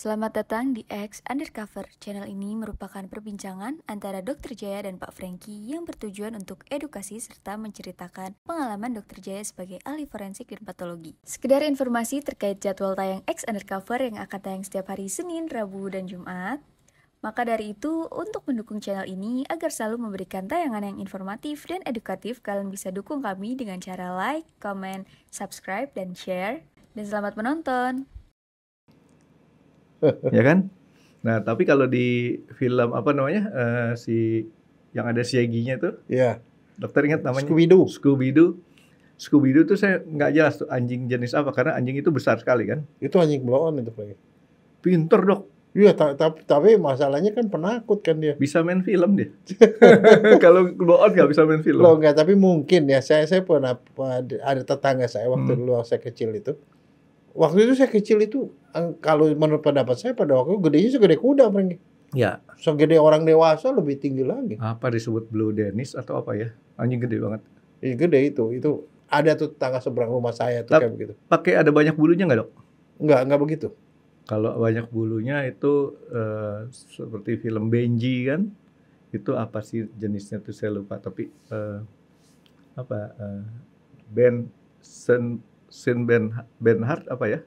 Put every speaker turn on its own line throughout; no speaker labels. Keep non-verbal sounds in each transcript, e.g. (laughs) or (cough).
Selamat datang di X Undercover. Channel ini merupakan perbincangan antara Dr. Jaya dan Pak Frankie yang bertujuan untuk edukasi serta menceritakan pengalaman Dr. Jaya sebagai ahli forensik dan patologi. Sekedar informasi terkait jadwal tayang X Undercover yang akan tayang setiap hari Senin, Rabu, dan Jumat. Maka dari itu, untuk mendukung channel ini agar selalu memberikan tayangan yang informatif dan edukatif, kalian bisa dukung kami dengan cara like, comment, subscribe, dan share. Dan selamat menonton! (laughs) ya kan? Nah, tapi kalau di film apa namanya? Uh, si yang ada Shaggy-nya tuh. Iya. Yeah. Dokter ingat namanya? Scooby-Doo. Scooby-Doo. Scooby-Doo tuh saya nggak jelas tuh anjing jenis apa karena anjing itu besar sekali kan. Itu anjing bloon itu Pak. Pinter, Dok. Iya, tapi tapi masalahnya kan penakut kan dia. Bisa main film dia. (laughs) (laughs) Kalau bloon nggak bisa main film. Loh
nggak, tapi mungkin ya. Saya saya pernah ada tetangga saya waktu hmm. dulu saya kecil itu waktu itu saya kecil itu eh, kalau menurut pendapat saya pada waktu itu gedenya segede kuda Frank. Ya. Segede orang dewasa lebih tinggi lagi. Apa disebut Blue Dennis atau apa ya? Anjing gede banget. Iya gede itu. Itu ada tuh tangga
seberang rumah saya tuh Lep, kayak begitu. Pakai ada banyak bulunya nggak dok? Nggak, nggak begitu. Kalau banyak bulunya itu uh, seperti film Benji kan? Itu apa sih jenisnya tuh saya lupa. Tapi uh, apa? Uh, ben Sen Sin ben Benhard apa ya?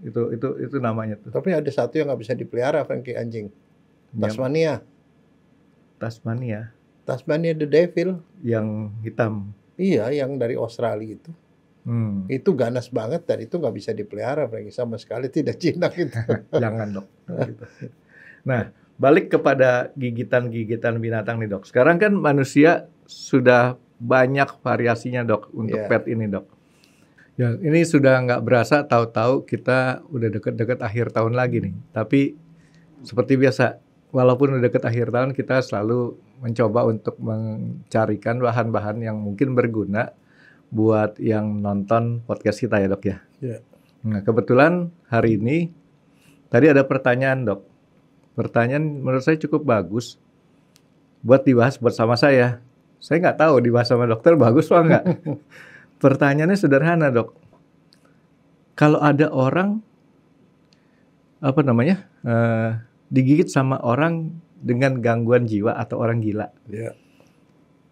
Itu itu itu namanya tuh.
Tapi ada satu yang nggak bisa dipelihara Frankie anjing. Tasmania.
Tasmania. Tasmania the Devil. Yang hitam.
Iya, yang dari Australia itu. Hmm. Itu ganas banget dan itu nggak bisa dipelihara Frankie sama sekali tidak cinta itu. (laughs) Jangan dok.
nah, balik kepada gigitan-gigitan binatang nih dok. Sekarang kan manusia sudah banyak variasinya dok untuk yeah. pet ini dok. Ya, ini sudah nggak berasa tahu-tahu kita udah deket-deket akhir tahun lagi nih. Tapi seperti biasa, walaupun udah deket akhir tahun, kita selalu mencoba untuk mencarikan bahan-bahan yang mungkin berguna buat yang nonton podcast kita ya dok ya. ya. Nah kebetulan hari ini tadi ada pertanyaan dok. Pertanyaan menurut saya cukup bagus buat dibahas bersama saya. Saya nggak tahu dibahas sama dokter bagus apa nggak. (laughs) Pertanyaannya sederhana, Dok. Kalau ada orang apa namanya? Uh, digigit sama orang dengan gangguan jiwa atau orang gila. Yeah.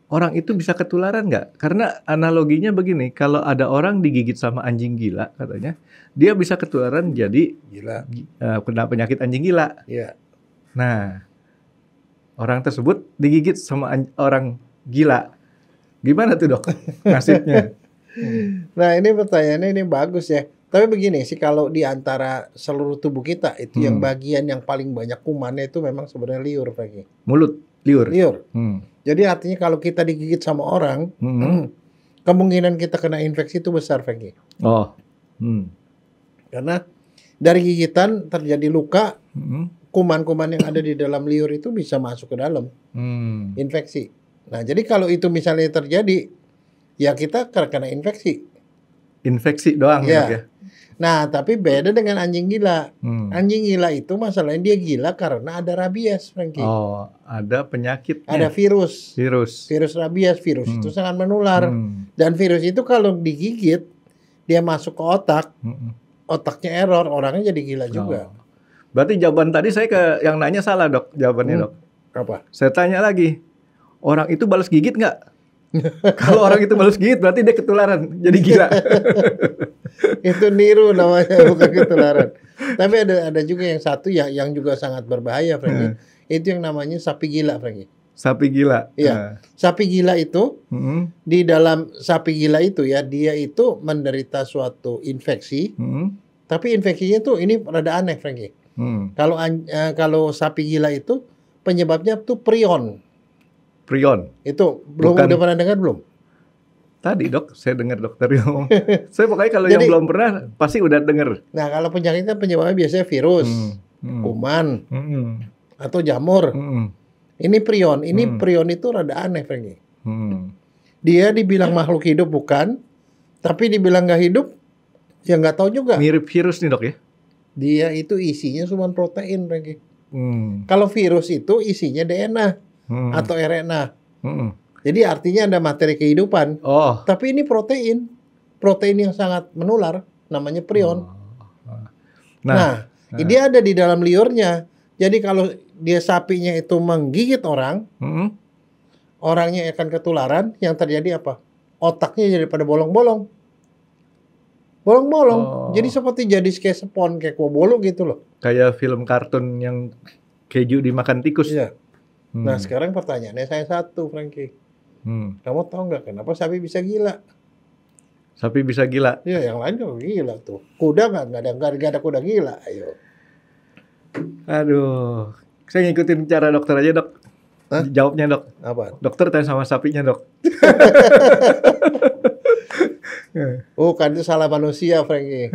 Orang itu bisa ketularan nggak? Karena analoginya begini, kalau ada orang digigit sama anjing gila katanya, dia bisa ketularan jadi gila. Uh, kena penyakit anjing gila. Yeah. Nah, orang tersebut digigit sama orang gila. Gimana tuh dok nasibnya? (laughs)
(laughs) nah ini pertanyaannya ini bagus ya. Tapi begini sih kalau di antara seluruh tubuh kita itu hmm. yang bagian yang paling banyak kumannya itu memang sebenarnya liur Franky.
Mulut, liur. Liur. Hmm.
Jadi artinya kalau kita digigit sama orang, hmm. Hmm, (clears throat) kemungkinan kita kena infeksi itu besar Franky.
Oh. Hmm.
Karena dari gigitan terjadi luka, hmm. kuman-kuman yang ada di dalam liur itu bisa masuk ke dalam. Hmm. Infeksi. Nah, jadi kalau itu misalnya terjadi ya kita terkena infeksi. Infeksi doang ya. ya. Nah, tapi beda dengan anjing gila. Hmm. Anjing gila itu masalahnya dia gila karena ada rabies, Frankie. Oh, ada penyakit. Ya? Ada virus. Virus. Virus rabies, virus hmm. itu sangat menular. Hmm. Dan virus itu kalau digigit, dia masuk ke otak. Hmm. Otaknya error, orangnya jadi gila oh. juga.
Berarti jawaban tadi saya ke yang nanya salah, Dok. Jawabannya, hmm. Dok. Apa? Saya tanya lagi. Orang itu balas gigit nggak? (laughs) Kalau orang itu balas gigit berarti dia ketularan, jadi gila.
(laughs) itu niru namanya (laughs) bukan ketularan. Tapi ada ada juga yang satu ya yang juga sangat berbahaya, Franky. Hmm. Eh. Itu yang namanya sapi gila, Franky.
Sapi gila. Iya. Uh.
Sapi gila itu hmm. di dalam sapi gila itu ya dia itu menderita suatu infeksi. Hmm. Tapi infeksinya tuh ini rada aneh, mm. Kalau Hmm. Kalau uh, kalau sapi gila itu penyebabnya tuh prion
prion. Itu belum Bukan, udah pernah dengar belum? Tadi dok, saya dengar dokter ngomong. (laughs) saya pokoknya kalau yang belum pernah pasti udah dengar.
Nah kalau penyakit kan penyebabnya biasanya virus, hmm, hmm, kuman, hmm, atau jamur. Hmm, ini prion, ini hmm, prion itu rada aneh Franky. Hmm. Dia dibilang makhluk hidup bukan, tapi dibilang nggak hidup, ya nggak tahu juga. Mirip virus nih dok ya? Dia itu isinya cuma protein Franky. Hmm. Kalau virus itu isinya DNA hmm. atau RNA. Hmm. Jadi artinya ada materi kehidupan. Oh. Tapi ini protein, protein yang sangat menular, namanya prion. Oh. Nah, nah, nah, ini ada di dalam liurnya. Jadi kalau dia sapinya itu menggigit orang, hmm. orangnya akan ketularan. Yang terjadi apa? Otaknya jadi pada bolong-bolong, bolong-bolong. Oh. Jadi seperti jadi kayak spon, kayak kue bolu gitu loh.
Kayak film kartun yang keju dimakan tikus. Iya. Nah, hmm. Nah
sekarang pertanyaannya saya satu, Frankie. Hmm. Kamu tahu nggak kenapa sapi bisa gila?
Sapi bisa gila?
Iya, yang lain juga gila tuh. Kuda nggak ada nggak ada kuda gila. Ayo. Aduh, saya ngikutin cara dokter aja dok. Hah? Jawabnya
dok. Apa? Dokter tanya sama sapinya dok.
(laughs) oh kan itu salah manusia Franky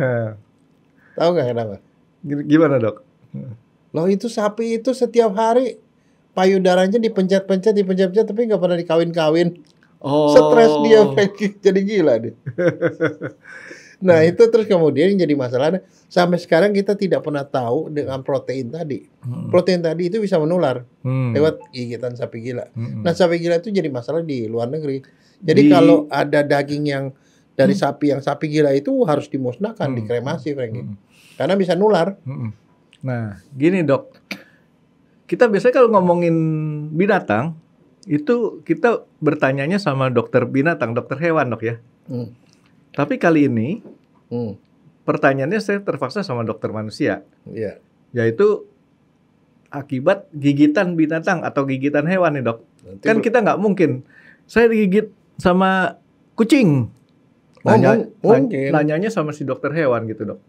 Tahu nggak kenapa? Gimana dok? Loh itu sapi itu setiap hari payudaranya dipencet-pencet, dipencet-pencet, tapi nggak pernah dikawin-kawin. Oh. Stres dia jadi gila deh. (laughs) nah hmm. itu terus kemudian yang jadi masalahnya sampai sekarang kita tidak pernah tahu dengan protein tadi. Hmm. Protein tadi itu bisa menular hmm. lewat gigitan sapi gila. Hmm. Nah sapi gila itu jadi masalah di luar negeri. Jadi di... kalau ada daging yang dari hmm. sapi yang sapi gila itu harus dimusnahkan, hmm. dikremasi, Frankie. Hmm. Karena bisa nular. Hmm. Nah, gini dok, kita biasanya kalau ngomongin binatang
itu kita bertanyanya sama dokter binatang, dokter hewan dok ya. Hmm. Tapi kali ini hmm. pertanyaannya saya terpaksa sama dokter manusia, yeah. yaitu akibat gigitan binatang atau gigitan hewan nih dok. Nanti kan kita nggak mungkin. Saya digigit sama kucing.
Nanya, oh, mungkin.
sama si dokter hewan gitu dok.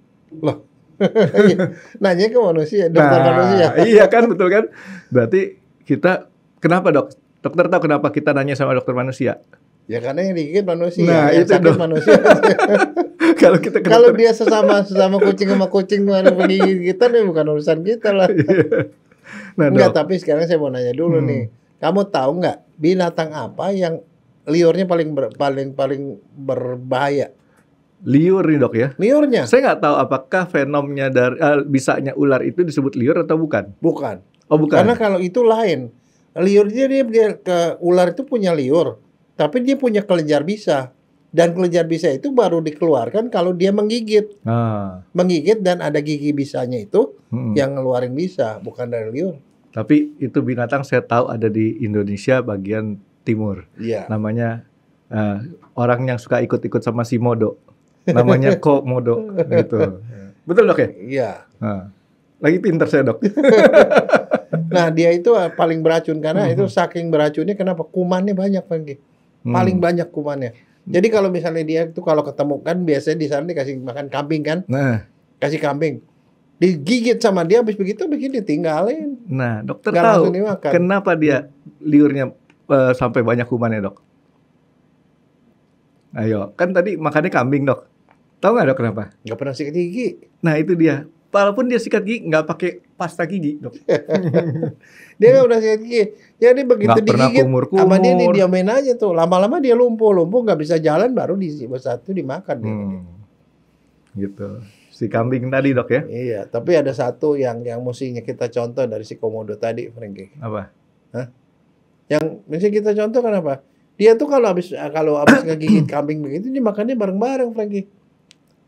Loh,
Iya. Nanya ke manusia, dokter nah, manusia.
iya kan, betul kan? Berarti kita kenapa dok? Dokter tahu kenapa kita nanya sama dokter manusia?
Ya karena yang dikit manusia, nah, yang itu sakit manusia. (laughs) Kalau kita kalau dia sesama sesama kucing sama kucing mana begini kita nih bukan urusan kita lah. (laughs) Iya. nah, Enggak, dok. tapi sekarang saya mau nanya dulu hmm. nih. Kamu tahu nggak binatang apa yang liurnya paling ber, paling paling berbahaya?
liur nih dok ya. Liurnya. Saya nggak tahu apakah fenomnya dari uh, bisanya
ular itu disebut liur atau bukan. Bukan. Oh bukan. Karena kalau itu lain. Liurnya dia, dia ke ular itu punya liur, tapi dia punya kelenjar bisa. Dan kelenjar bisa itu baru dikeluarkan kalau dia menggigit. Ah. Menggigit dan ada gigi bisanya itu hmm. yang ngeluarin bisa, bukan dari liur.
Tapi itu binatang saya tahu ada di Indonesia bagian timur. Iya. Namanya uh, orang yang suka ikut-ikut sama si Modo namanya komodo gitu.
Betul dok ya? Iya.
Nah, lagi pinter saya dok.
(laughs) nah dia itu ah, paling beracun karena uh hmm. -huh. itu saking beracunnya kenapa kumannya banyak Panggi. Hmm. Paling hmm. banyak kumannya. Jadi kalau misalnya dia itu kalau ketemukan biasanya di sana dikasih makan kambing kan? Nah. Kasih kambing. Digigit sama dia habis begitu bikin ditinggalin.
Nah, dokter Gak tahu kenapa dia liurnya uh, sampai banyak kumannya, Dok? Ayo, kan tadi makannya kambing, Dok. Tahu nggak dok kenapa? Nggak pernah sikat gigi. Nah itu dia. Walaupun dia sikat gigi
nggak pakai pasta gigi dok. (laughs) dia nggak pernah sikat gigi. Jadi begitu gak digigit kumur -kumur. sama dia main aja tuh. Lama-lama dia lumpuh lumpuh nggak bisa jalan baru di satu dimakan. Hmm.
Gitu si kambing tadi dok ya. Iya, tapi ada
satu yang yang mestinya kita contoh dari si komodo tadi, Frankie. Apa? Hah? Yang mesti kita contoh kenapa? Dia tuh kalau habis kalau habis (clears throat) ngegigit kambing begitu dia makannya bareng-bareng, Frankie.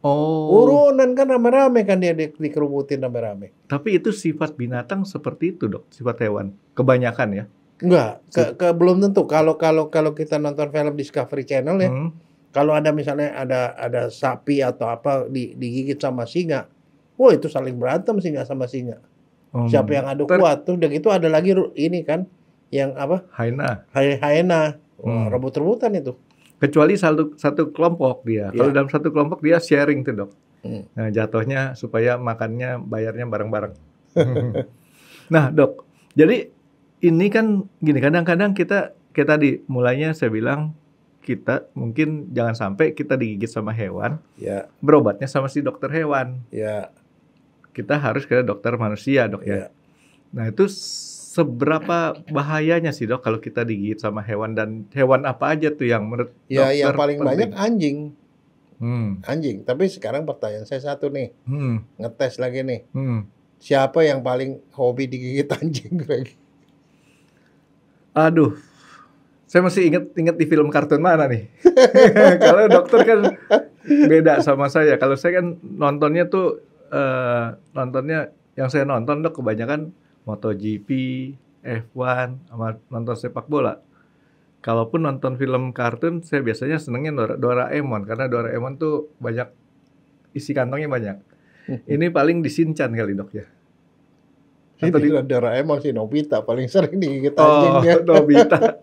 Oh. Urunan kan rame-rame kan dia di, dikerumutin rame-rame.
Tapi itu sifat binatang seperti itu dok, sifat hewan kebanyakan ya?
Enggak, ke, ke, belum tentu. Kalau kalau kalau kita nonton film Discovery Channel ya, hmm. kalau ada misalnya ada ada sapi atau apa di, digigit sama singa, wah itu saling berantem singa sama singa. Hmm. Siapa yang adu Ter kuat tuh, Dan itu ada lagi ini kan yang apa?
Haina. haina. hmm.
rebut-rebutan itu
kecuali satu satu kelompok dia. Yeah. Kalau dalam satu kelompok dia sharing tuh dok. Mm. Nah jatuhnya supaya makannya bayarnya bareng-bareng.
(laughs)
nah dok, jadi ini kan gini kadang-kadang kita kita di mulainya saya bilang kita mungkin jangan sampai kita digigit sama hewan, ya. berobatnya sama si dokter hewan. Ya. Kita harus ke dokter manusia dok ya. ya. Nah itu seberapa bahayanya sih dok kalau kita digigit sama hewan dan hewan apa aja tuh yang menurut ya, dokter yang paling penting. banyak
anjing hmm. anjing tapi sekarang pertanyaan saya satu nih hmm. ngetes lagi nih hmm. siapa yang paling hobi digigit anjing lagi
aduh saya masih inget inget di film kartun mana nih (laughs) kalau dokter kan beda sama saya kalau saya kan nontonnya tuh uh, nontonnya yang saya nonton dok kebanyakan MotoGP, F1, sama nonton sepak bola. Kalaupun nonton film kartun, saya biasanya senengnya Dora, Doraemon karena Doraemon tuh banyak isi kantongnya banyak. Mhm. Ini paling disincan kali dok ya.
Atau di Doraemon sih Nobita paling sering digigit oh, anjingnya. (laughs) Nobita. (laughs)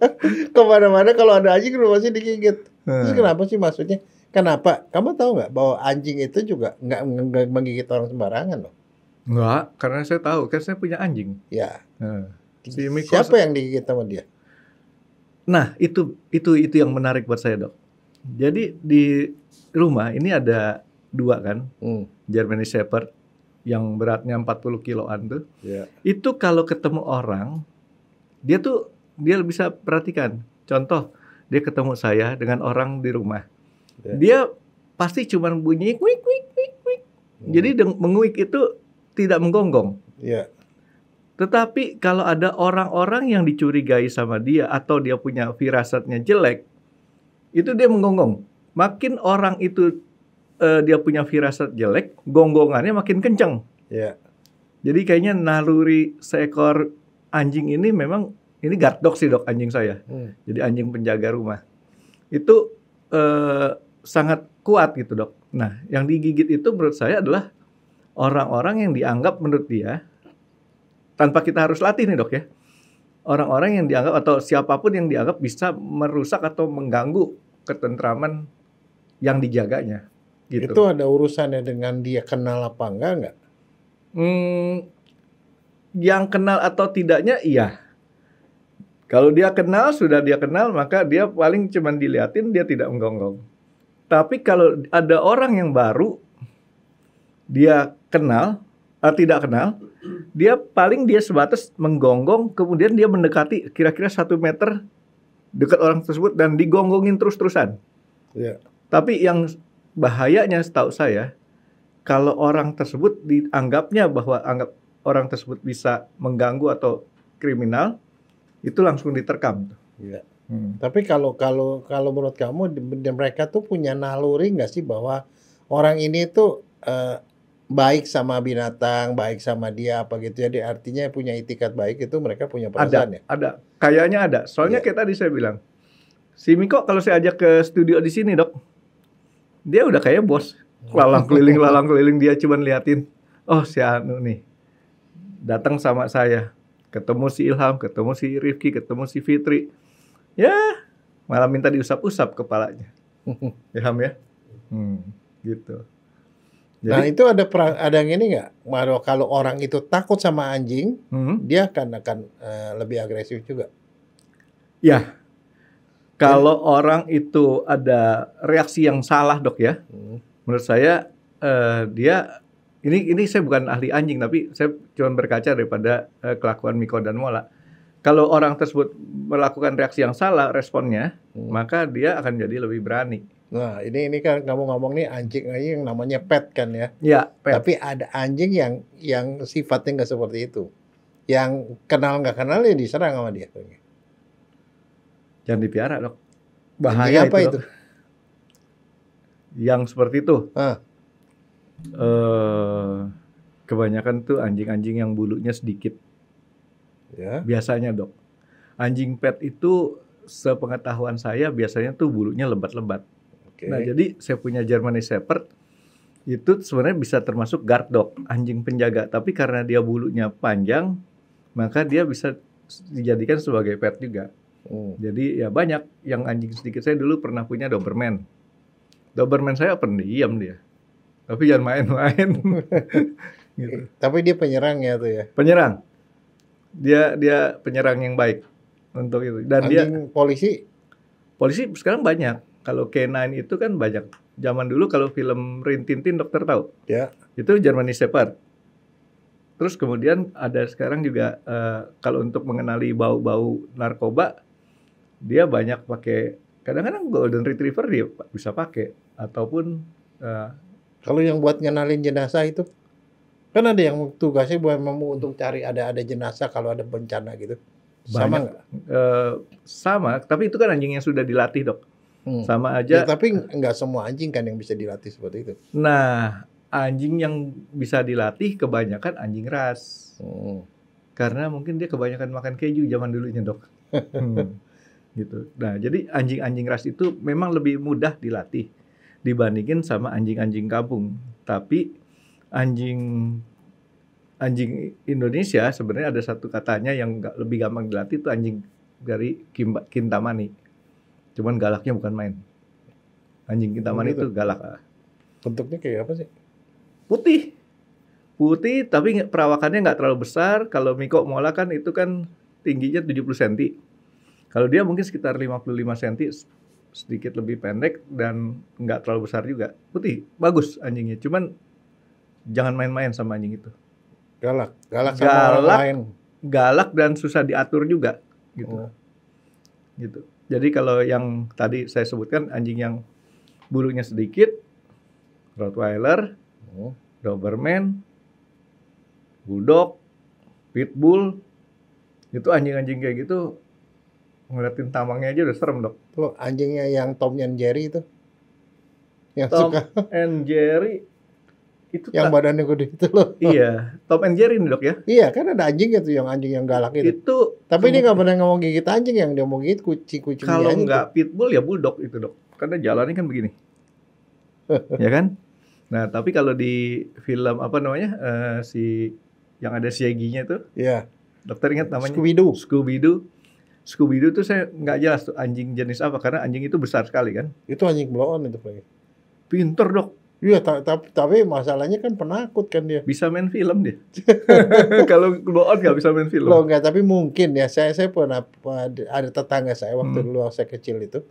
Kemana-mana kalau ada anjing pasti digigit. Hmm. Terus kenapa sih maksudnya? Kenapa? Kamu tahu nggak bahwa anjing itu juga nggak menggigit orang sembarangan loh?
Enggak, karena saya tahu, kan saya punya anjing.
Ya. Nah, si Miko, Siapa yang digigit sama dia?
Nah, itu itu itu yang menarik buat saya, Dok. Jadi di rumah ini ada dua kan, hmm. Germany Shepherd yang beratnya 40 kiloan tuh. Ya. Itu kalau ketemu orang, dia tuh dia bisa perhatikan. Contoh, dia ketemu saya dengan orang di rumah. Ya. Dia pasti cuma bunyi kuik kuik kuik kuik. Hmm. Jadi menguik itu tidak menggonggong. Iya. Tetapi kalau ada orang-orang yang dicurigai sama dia atau dia punya firasatnya jelek, itu dia menggonggong. Makin orang itu uh, dia punya firasat jelek, gonggongannya makin kenceng. Iya. Jadi kayaknya naluri seekor anjing ini memang ini guard dog sih dok anjing saya. Hmm. Jadi anjing penjaga rumah itu uh, sangat kuat gitu dok. Nah yang digigit itu menurut saya adalah orang-orang yang dianggap menurut dia tanpa kita harus latih nih dok ya orang-orang yang dianggap atau siapapun yang dianggap bisa merusak atau mengganggu ketentraman yang
dijaganya gitu. Itu ada urusannya dengan dia kenal apa enggak enggak? Hmm, yang kenal atau tidaknya iya. Kalau dia
kenal, sudah dia kenal, maka dia paling cuman diliatin, dia tidak menggonggong. Tapi kalau ada orang yang baru, dia kenal uh, tidak kenal dia paling dia sebatas menggonggong kemudian dia mendekati kira-kira satu meter dekat orang tersebut dan digonggongin terus-terusan ya. tapi yang bahayanya setahu saya kalau orang tersebut dianggapnya bahwa anggap orang tersebut bisa mengganggu atau kriminal itu langsung diterkam
ya. hmm. tapi kalau kalau kalau menurut kamu mereka tuh punya naluri nggak sih bahwa orang ini tuh eh, baik sama binatang, baik sama dia apa gitu Jadi ya, artinya punya itikat baik itu mereka punya perasaan ada, ya. Ada,
kayaknya ada. Soalnya yeah. kayak tadi saya bilang, si Miko kalau saya ajak ke studio di sini dok, dia udah kayak bos. Hmm. Lalang keliling, (laughs) lalang keliling dia cuman liatin. Oh si Anu nih, datang sama saya. Ketemu si Ilham, ketemu si Rifki, ketemu si Fitri. Ya, malah minta diusap-usap kepalanya. (laughs) Ilham ya? Hmm, gitu. Jadi, nah itu
ada perang, ada yang ini nggak? Kalau orang itu takut sama anjing, hmm. dia akan akan uh, lebih agresif juga.
Ya, kalau hmm. orang itu ada reaksi yang salah dok ya, hmm. menurut saya uh, dia ini ini saya bukan ahli anjing tapi saya cuma berkaca daripada uh, kelakuan Miko dan Mola. Kalau orang tersebut melakukan reaksi yang salah responnya, hmm. maka dia akan jadi lebih berani.
Nah, ini ini kan kamu ngomong nih anjing aja yang namanya pet kan ya. Iya, Tapi ada anjing yang yang sifatnya nggak seperti itu. Yang kenal nggak kenal ya diserang sama dia.
Jangan dipiara, Dok. Bahaya anjing apa itu. itu? Yang seperti itu. Ah. Uh, kebanyakan tuh anjing-anjing yang bulunya sedikit. Ya. Biasanya, Dok. Anjing pet itu sepengetahuan saya biasanya tuh bulunya lebat-lebat. Okay. Nah, jadi saya punya Germany Shepherd itu sebenarnya bisa termasuk guard dog, anjing penjaga, tapi karena dia bulunya panjang, maka dia bisa dijadikan sebagai pet juga. Hmm. Jadi ya banyak yang anjing sedikit saya dulu pernah punya Doberman. Doberman saya pendiam dia. Tapi jangan main-main. (laughs) gitu.
Tapi dia penyerang ya tuh ya.
Penyerang. Dia dia penyerang yang baik untuk itu. Dan anjing dia polisi polisi sekarang banyak kalau K9 itu kan banyak. Zaman dulu kalau film Rintintin dokter tahu. Ya. Itu Germany Shepherd. Terus kemudian ada sekarang juga uh, kalau untuk mengenali bau-bau narkoba dia banyak pakai kadang-kadang golden retriever dia bisa pakai ataupun
uh, kalau yang buat ngenalin jenazah itu kan ada yang tugasnya buat memu untuk cari ada ada jenazah kalau ada bencana gitu. Banyak, sama nggak? Uh,
sama, tapi itu kan anjing yang sudah dilatih dok. Hmm. Sama ya, aja. Ya,
tapi nggak semua anjing kan yang bisa dilatih seperti itu.
Nah, anjing yang bisa dilatih kebanyakan anjing ras. Hmm. Karena mungkin dia kebanyakan makan keju zaman dulu nyedok (laughs) Hmm. gitu. Nah, jadi anjing-anjing ras itu memang lebih mudah dilatih dibandingin sama anjing-anjing kampung. Tapi anjing anjing Indonesia sebenarnya ada satu katanya yang lebih gampang dilatih itu anjing dari Kintamani. Cuman galaknya bukan main. Anjing kita itu galak. Bentuknya kayak apa sih? Putih. Putih tapi perawakannya nggak terlalu besar. Kalau Miko Mola kan itu kan tingginya 70 cm. Kalau dia mungkin sekitar 55 cm sedikit lebih pendek dan nggak terlalu besar juga. Putih, bagus anjingnya. Cuman jangan main-main sama anjing itu. Galak, galak sama galak, orang lain. Galak dan susah diatur juga gitu. Oh. Gitu. Jadi kalau yang tadi saya sebutkan anjing yang bulunya sedikit, Rottweiler, oh. Doberman, Bulldog, Pitbull, itu anjing-anjing kayak gitu
ngeliatin tamangnya aja udah serem dok. Lo anjingnya yang Tom and Jerry itu? Yang Tom suka.
and Jerry
itu yang tak, badannya gede itu loh.
Iya, Tom and Jerry nih dok ya?
Iya, kan ada anjing tuh yang anjing yang galak itu. Itu. Tapi ini nggak pernah ngomong gigit anjing yang dia mau gigit kucing kucing. Kalau nggak
pitbull ya bulldog itu dok, karena jalannya kan begini,
(laughs) ya kan?
Nah tapi kalau di film apa namanya uh, si yang ada siaginya itu? Iya. Dokter ingat namanya? Scooby Doo. Scooby Doo. Scooby Doo tuh saya nggak jelas tuh anjing jenis apa karena anjing itu besar sekali kan? Itu anjing bloon itu pakai. Pinter dok, Iya, tapi, tapi masalahnya kan penakut kan dia. Bisa main film dia. (laughs) Kalau blowout nggak bisa main
film. Lo nggak, tapi mungkin ya. Saya saya pernah ada tetangga saya waktu hmm. dulu saya kecil itu.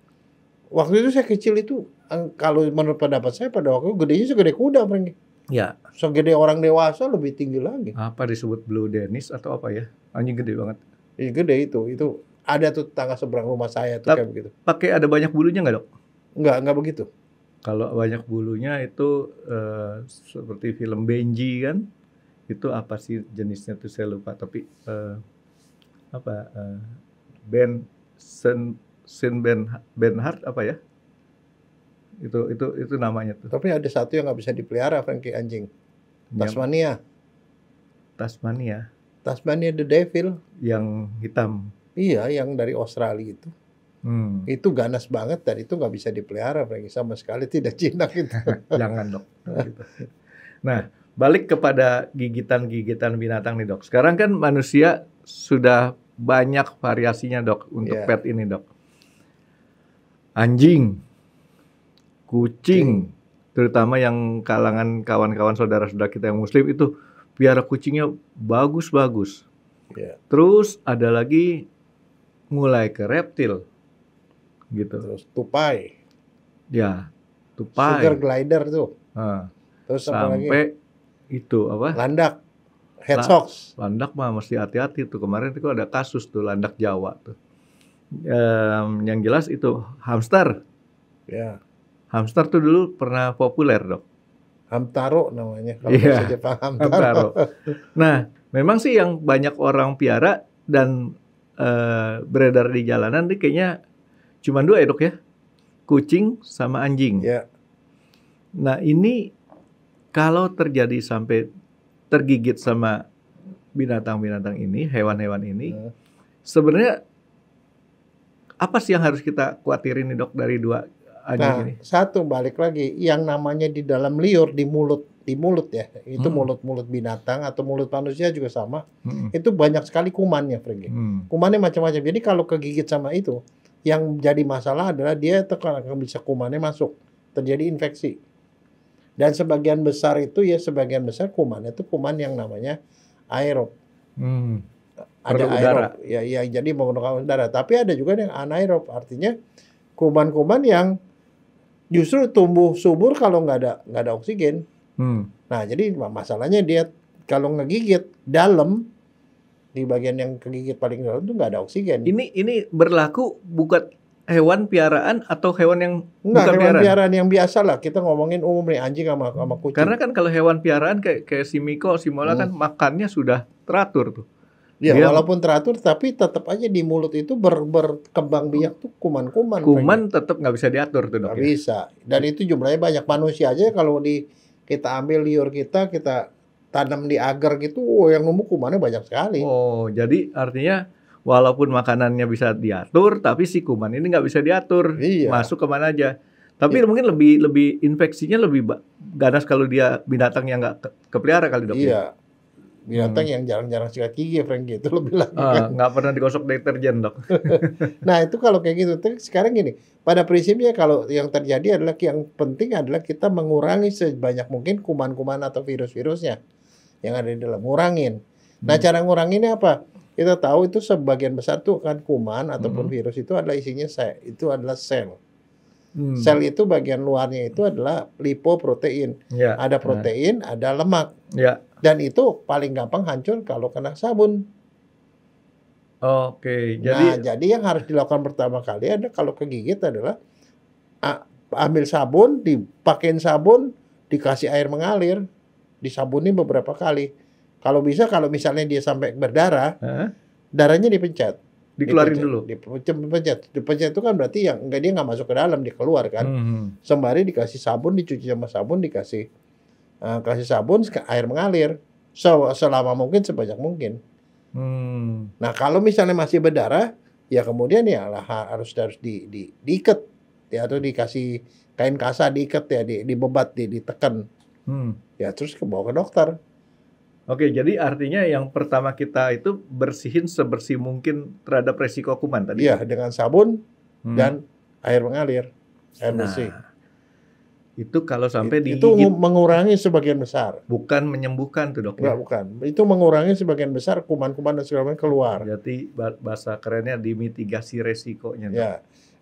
Waktu itu saya kecil itu eh, kalau menurut pendapat saya pada waktu itu gedenya segede kuda mereka. Ya. Segede orang dewasa lebih tinggi lagi. Apa disebut blue denis atau apa ya? Anjing gede banget. Iya gede itu. Itu ada tuh tetangga seberang rumah saya tuh Ta kayak begitu.
Pakai ada banyak bulunya nggak dok? Nggak, nggak begitu. Kalau banyak bulunya itu uh, seperti film Benji kan, itu apa sih jenisnya tuh saya lupa. Tapi uh, apa uh, Ben Sen Sen Ben Benhard apa ya? Itu itu itu namanya
tuh. Tapi ada satu yang nggak bisa dipelihara Frankie anjing. Tasmania.
Tasmania. Tasmania the Devil. Yang hitam.
Iya, yang dari Australia itu. Hmm. Itu ganas banget dan itu nggak bisa dipelihara, Franky. Sama sekali tidak jinak (laughs) itu. Jangan dok. Gitu.
nah, balik kepada gigitan-gigitan binatang nih dok. Sekarang kan manusia sudah banyak variasinya dok untuk yeah. pet ini dok. Anjing, kucing, King. terutama yang kalangan kawan-kawan saudara-saudara kita yang muslim itu piara kucingnya bagus-bagus. Yeah. Terus ada lagi mulai ke reptil
gitu. Terus tupai. Ya, tupai. Sugar glider tuh. Nah, Terus apa lagi? itu apa? Landak. La
Landak mah mesti hati-hati tuh. Kemarin itu ada kasus tuh landak Jawa tuh. Um, yang jelas itu hamster. Ya. Hamster tuh dulu pernah populer dok.
Hamtaro namanya kalau yeah. bahasa Jepang Hamtaro. (laughs)
Nah, memang sih yang banyak orang piara dan uh, beredar di jalanan, dia kayaknya cuma dua ya dok ya? Kucing sama anjing. Ya. Nah ini kalau terjadi sampai tergigit sama binatang-binatang ini, hewan-hewan ini, ya. sebenarnya apa sih yang harus kita khawatirin nih dok dari dua anjing nah, ini?
Satu balik lagi, yang namanya di dalam liur di mulut di mulut ya itu hmm. mulut mulut binatang atau mulut manusia juga sama hmm. itu banyak sekali kumannya pergi. hmm. kumannya macam-macam jadi kalau kegigit sama itu yang jadi masalah adalah dia terkena bisa kumannya masuk, terjadi infeksi. Dan sebagian besar itu ya sebagian besar kuman itu kuman yang namanya aerob. Hmm. Ada Perlu aerob, ya, ya jadi menggunakan udara. Tapi ada juga yang anaerob, artinya kuman-kuman yang justru tumbuh subur kalau nggak ada nggak ada oksigen. Hmm. Nah jadi masalahnya dia kalau ngegigit dalam di bagian yang kegigit paling dalam itu nggak ada oksigen. Ini ini berlaku
bukan hewan piaraan atau hewan yang Enggak, bukan hewan piaraan.
piaraan yang biasa lah kita ngomongin umum nih anjing sama sama kucing. Karena kan
kalau hewan piaraan kayak kayak si Miko, si kan hmm. kan makannya sudah teratur tuh.
Ya, Dia, walaupun teratur tapi tetap aja di mulut itu ber, berkembang biak tuh kuman-kuman. Kuman tetap nggak bisa diatur tuh dok. Gak ya? bisa. Dan itu jumlahnya banyak manusia aja kalau di kita ambil liur kita kita tanam di agar gitu, oh, yang nemu kumannya banyak sekali. Oh,
jadi artinya walaupun makanannya bisa diatur, tapi si kuman ini nggak bisa diatur, iya. masuk kemana aja. Tapi iya. mungkin lebih lebih infeksinya lebih ganas kalau dia binatang yang nggak ke kepelihara kali dok. Ya? Iya, binatang hmm. yang jarang-jarang sikat
gigi ya, Frank gitu lebih lagi. Ah, nggak
uh, kan? pernah digosok deterjen dok.
(laughs) nah itu kalau kayak gitu, tapi sekarang gini, pada prinsipnya kalau yang terjadi adalah yang penting adalah kita mengurangi sebanyak mungkin kuman-kuman atau virus-virusnya yang ada di dalam, ngurangin. Nah, hmm. cara nguranginnya apa? Kita tahu itu sebagian besar tuh kan kuman ataupun hmm. virus itu adalah isinya sel, itu adalah sel. Hmm. Sel itu bagian luarnya itu adalah lipoprotein.
Ya. Ada ya. protein,
ada lemak. Ya. Dan itu paling gampang hancur kalau kena sabun.
Oke, nah, jadi nah,
jadi yang harus dilakukan pertama kali ada kalau kegigit adalah ambil sabun, dipakein sabun, dikasih air mengalir disabuni beberapa kali. Kalau bisa kalau misalnya dia sampai berdarah, huh? darahnya dipencet.
Dikeluarin dipencet, dulu.
Dipencet, dipencet, dipencet itu kan berarti yang enggak dia nggak masuk ke dalam, dikeluar kan. Hmm. Sembari dikasih sabun, dicuci sama sabun, dikasih uh, kasih sabun, air mengalir. So, selama mungkin sebanyak mungkin. Hmm. Nah kalau misalnya masih berdarah, ya kemudian ya lah harus harus di, di diikat ya atau dikasih kain kasa diikat ya di, dibebat di, ditekan. Hmm ya terus ke bawa ke dokter. Oke, jadi artinya
yang pertama kita itu bersihin sebersih mungkin terhadap resiko kuman tadi. Iya, dengan
sabun hmm. dan air mengalir, air nah, bersih. Itu kalau sampai di Itu mengurangi sebagian besar. Bukan menyembuhkan tuh dok. Ya? Enggak, bukan. Itu mengurangi sebagian besar kuman-kuman dan segala macam keluar. Jadi bahasa kerennya dimitigasi resikonya. Iya.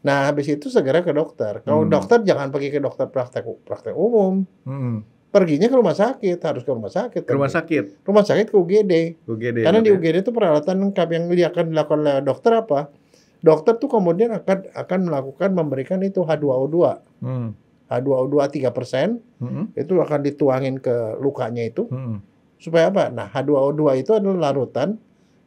Nah, habis itu segera ke dokter. Kalau hmm. dokter jangan pergi ke dokter praktek praktek umum. Hmm perginya ke rumah sakit harus ke rumah sakit ke kan. rumah sakit rumah sakit ke UGD
UGD karena di ya? UGD
itu peralatan lengkap yang dia akan dilakukan oleh dokter apa dokter tuh kemudian akan akan melakukan memberikan itu H2O2 hmm. H2O2 3 persen hmm. itu akan dituangin ke lukanya itu hmm. supaya apa nah H2O2 itu adalah larutan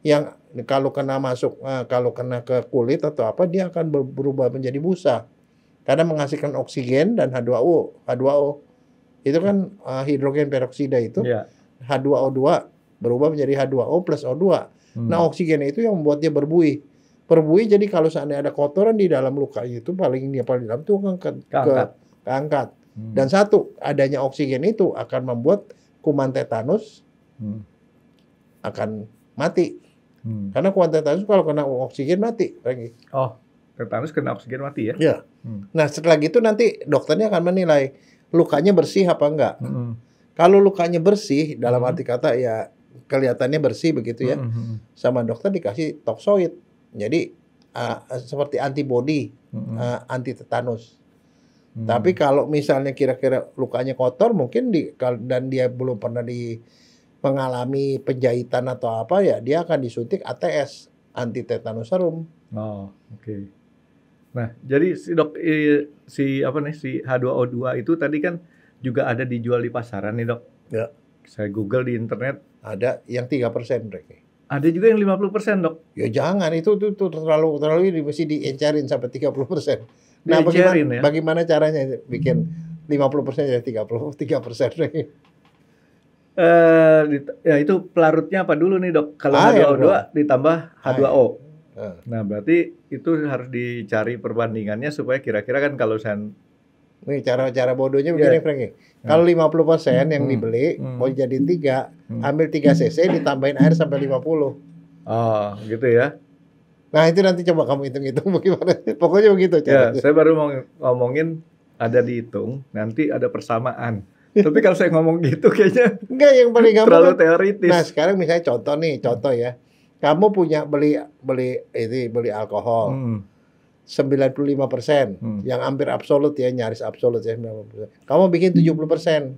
yang kalau kena masuk eh, kalau kena ke kulit atau apa dia akan berubah menjadi busa karena menghasilkan oksigen dan H2O H2O itu kan uh, hidrogen peroksida itu yeah. H2O2 berubah menjadi H2O plus O2. Hmm. Nah, oksigen itu yang membuat dia berbuih. Berbuih jadi kalau seandainya ada kotoran di dalam luka itu paling dia paling dalam itu angkat. Keangkat. Ke, angkat. Hmm. Dan satu, adanya oksigen itu akan membuat kuman tetanus hmm. akan mati. Hmm. Karena kuman tetanus kalau kena oksigen mati lagi. Oh,
tetanus kena oksigen mati ya? Iya. Hmm.
Nah, setelah itu nanti dokternya akan menilai lukanya bersih apa enggak. Mm-hmm. Kalau lukanya bersih dalam mm-hmm. arti kata ya kelihatannya bersih begitu ya. Mm-hmm. Sama dokter dikasih toxoid. Jadi uh, seperti antibody mm-hmm. uh, anti tetanus. Mm-hmm. Tapi kalau misalnya kira-kira lukanya kotor mungkin di dan dia belum pernah di mengalami penjahitan atau apa ya dia akan disuntik ATS anti tetanus serum. Oh, oke. Okay. Nah,
jadi si dok si apa nih si H2O2 itu tadi kan juga ada dijual di pasaran nih dok. Ya. Saya Google di internet. Ada yang 3%,
persen Rek. Ada juga yang 50 dok. Ya jangan itu itu, itu terlalu terlalu ini mesti diencerin sampai 30 Nah Diencarin, bagaimana, ya? bagaimana caranya bikin 50 jadi 30 3%, persen Eh, ya itu pelarutnya apa dulu nih dok?
Kalau ah, H2O2 ya, ditambah H2O. Uh. Nah, berarti itu harus dicari perbandingannya supaya kira-kira kan kalau saya
Nih cara-cara bodohnya iya. begini yeah. Frank. Kalau nah. lima puluh persen yang hmm. dibeli hmm. mau jadi tiga, hmm. ambil tiga cc ditambahin air sampai lima puluh. Oh, gitu ya. Nah itu nanti coba kamu hitung-hitung bagaimana.
(laughs) Pokoknya begitu. Cara. Ya, saya baru mau ngomongin ada dihitung, nanti ada persamaan. Tapi kalau saya ngomong gitu kayaknya
enggak yang paling gampang terlalu kan- teoritis. Nah, sekarang misalnya contoh nih, contoh ya kamu punya beli beli ini beli alkohol. Hmm. sembilan puluh lima persen hmm. yang hampir absolut ya, nyaris absolut ya 90%. Kamu bikin tujuh puluh persen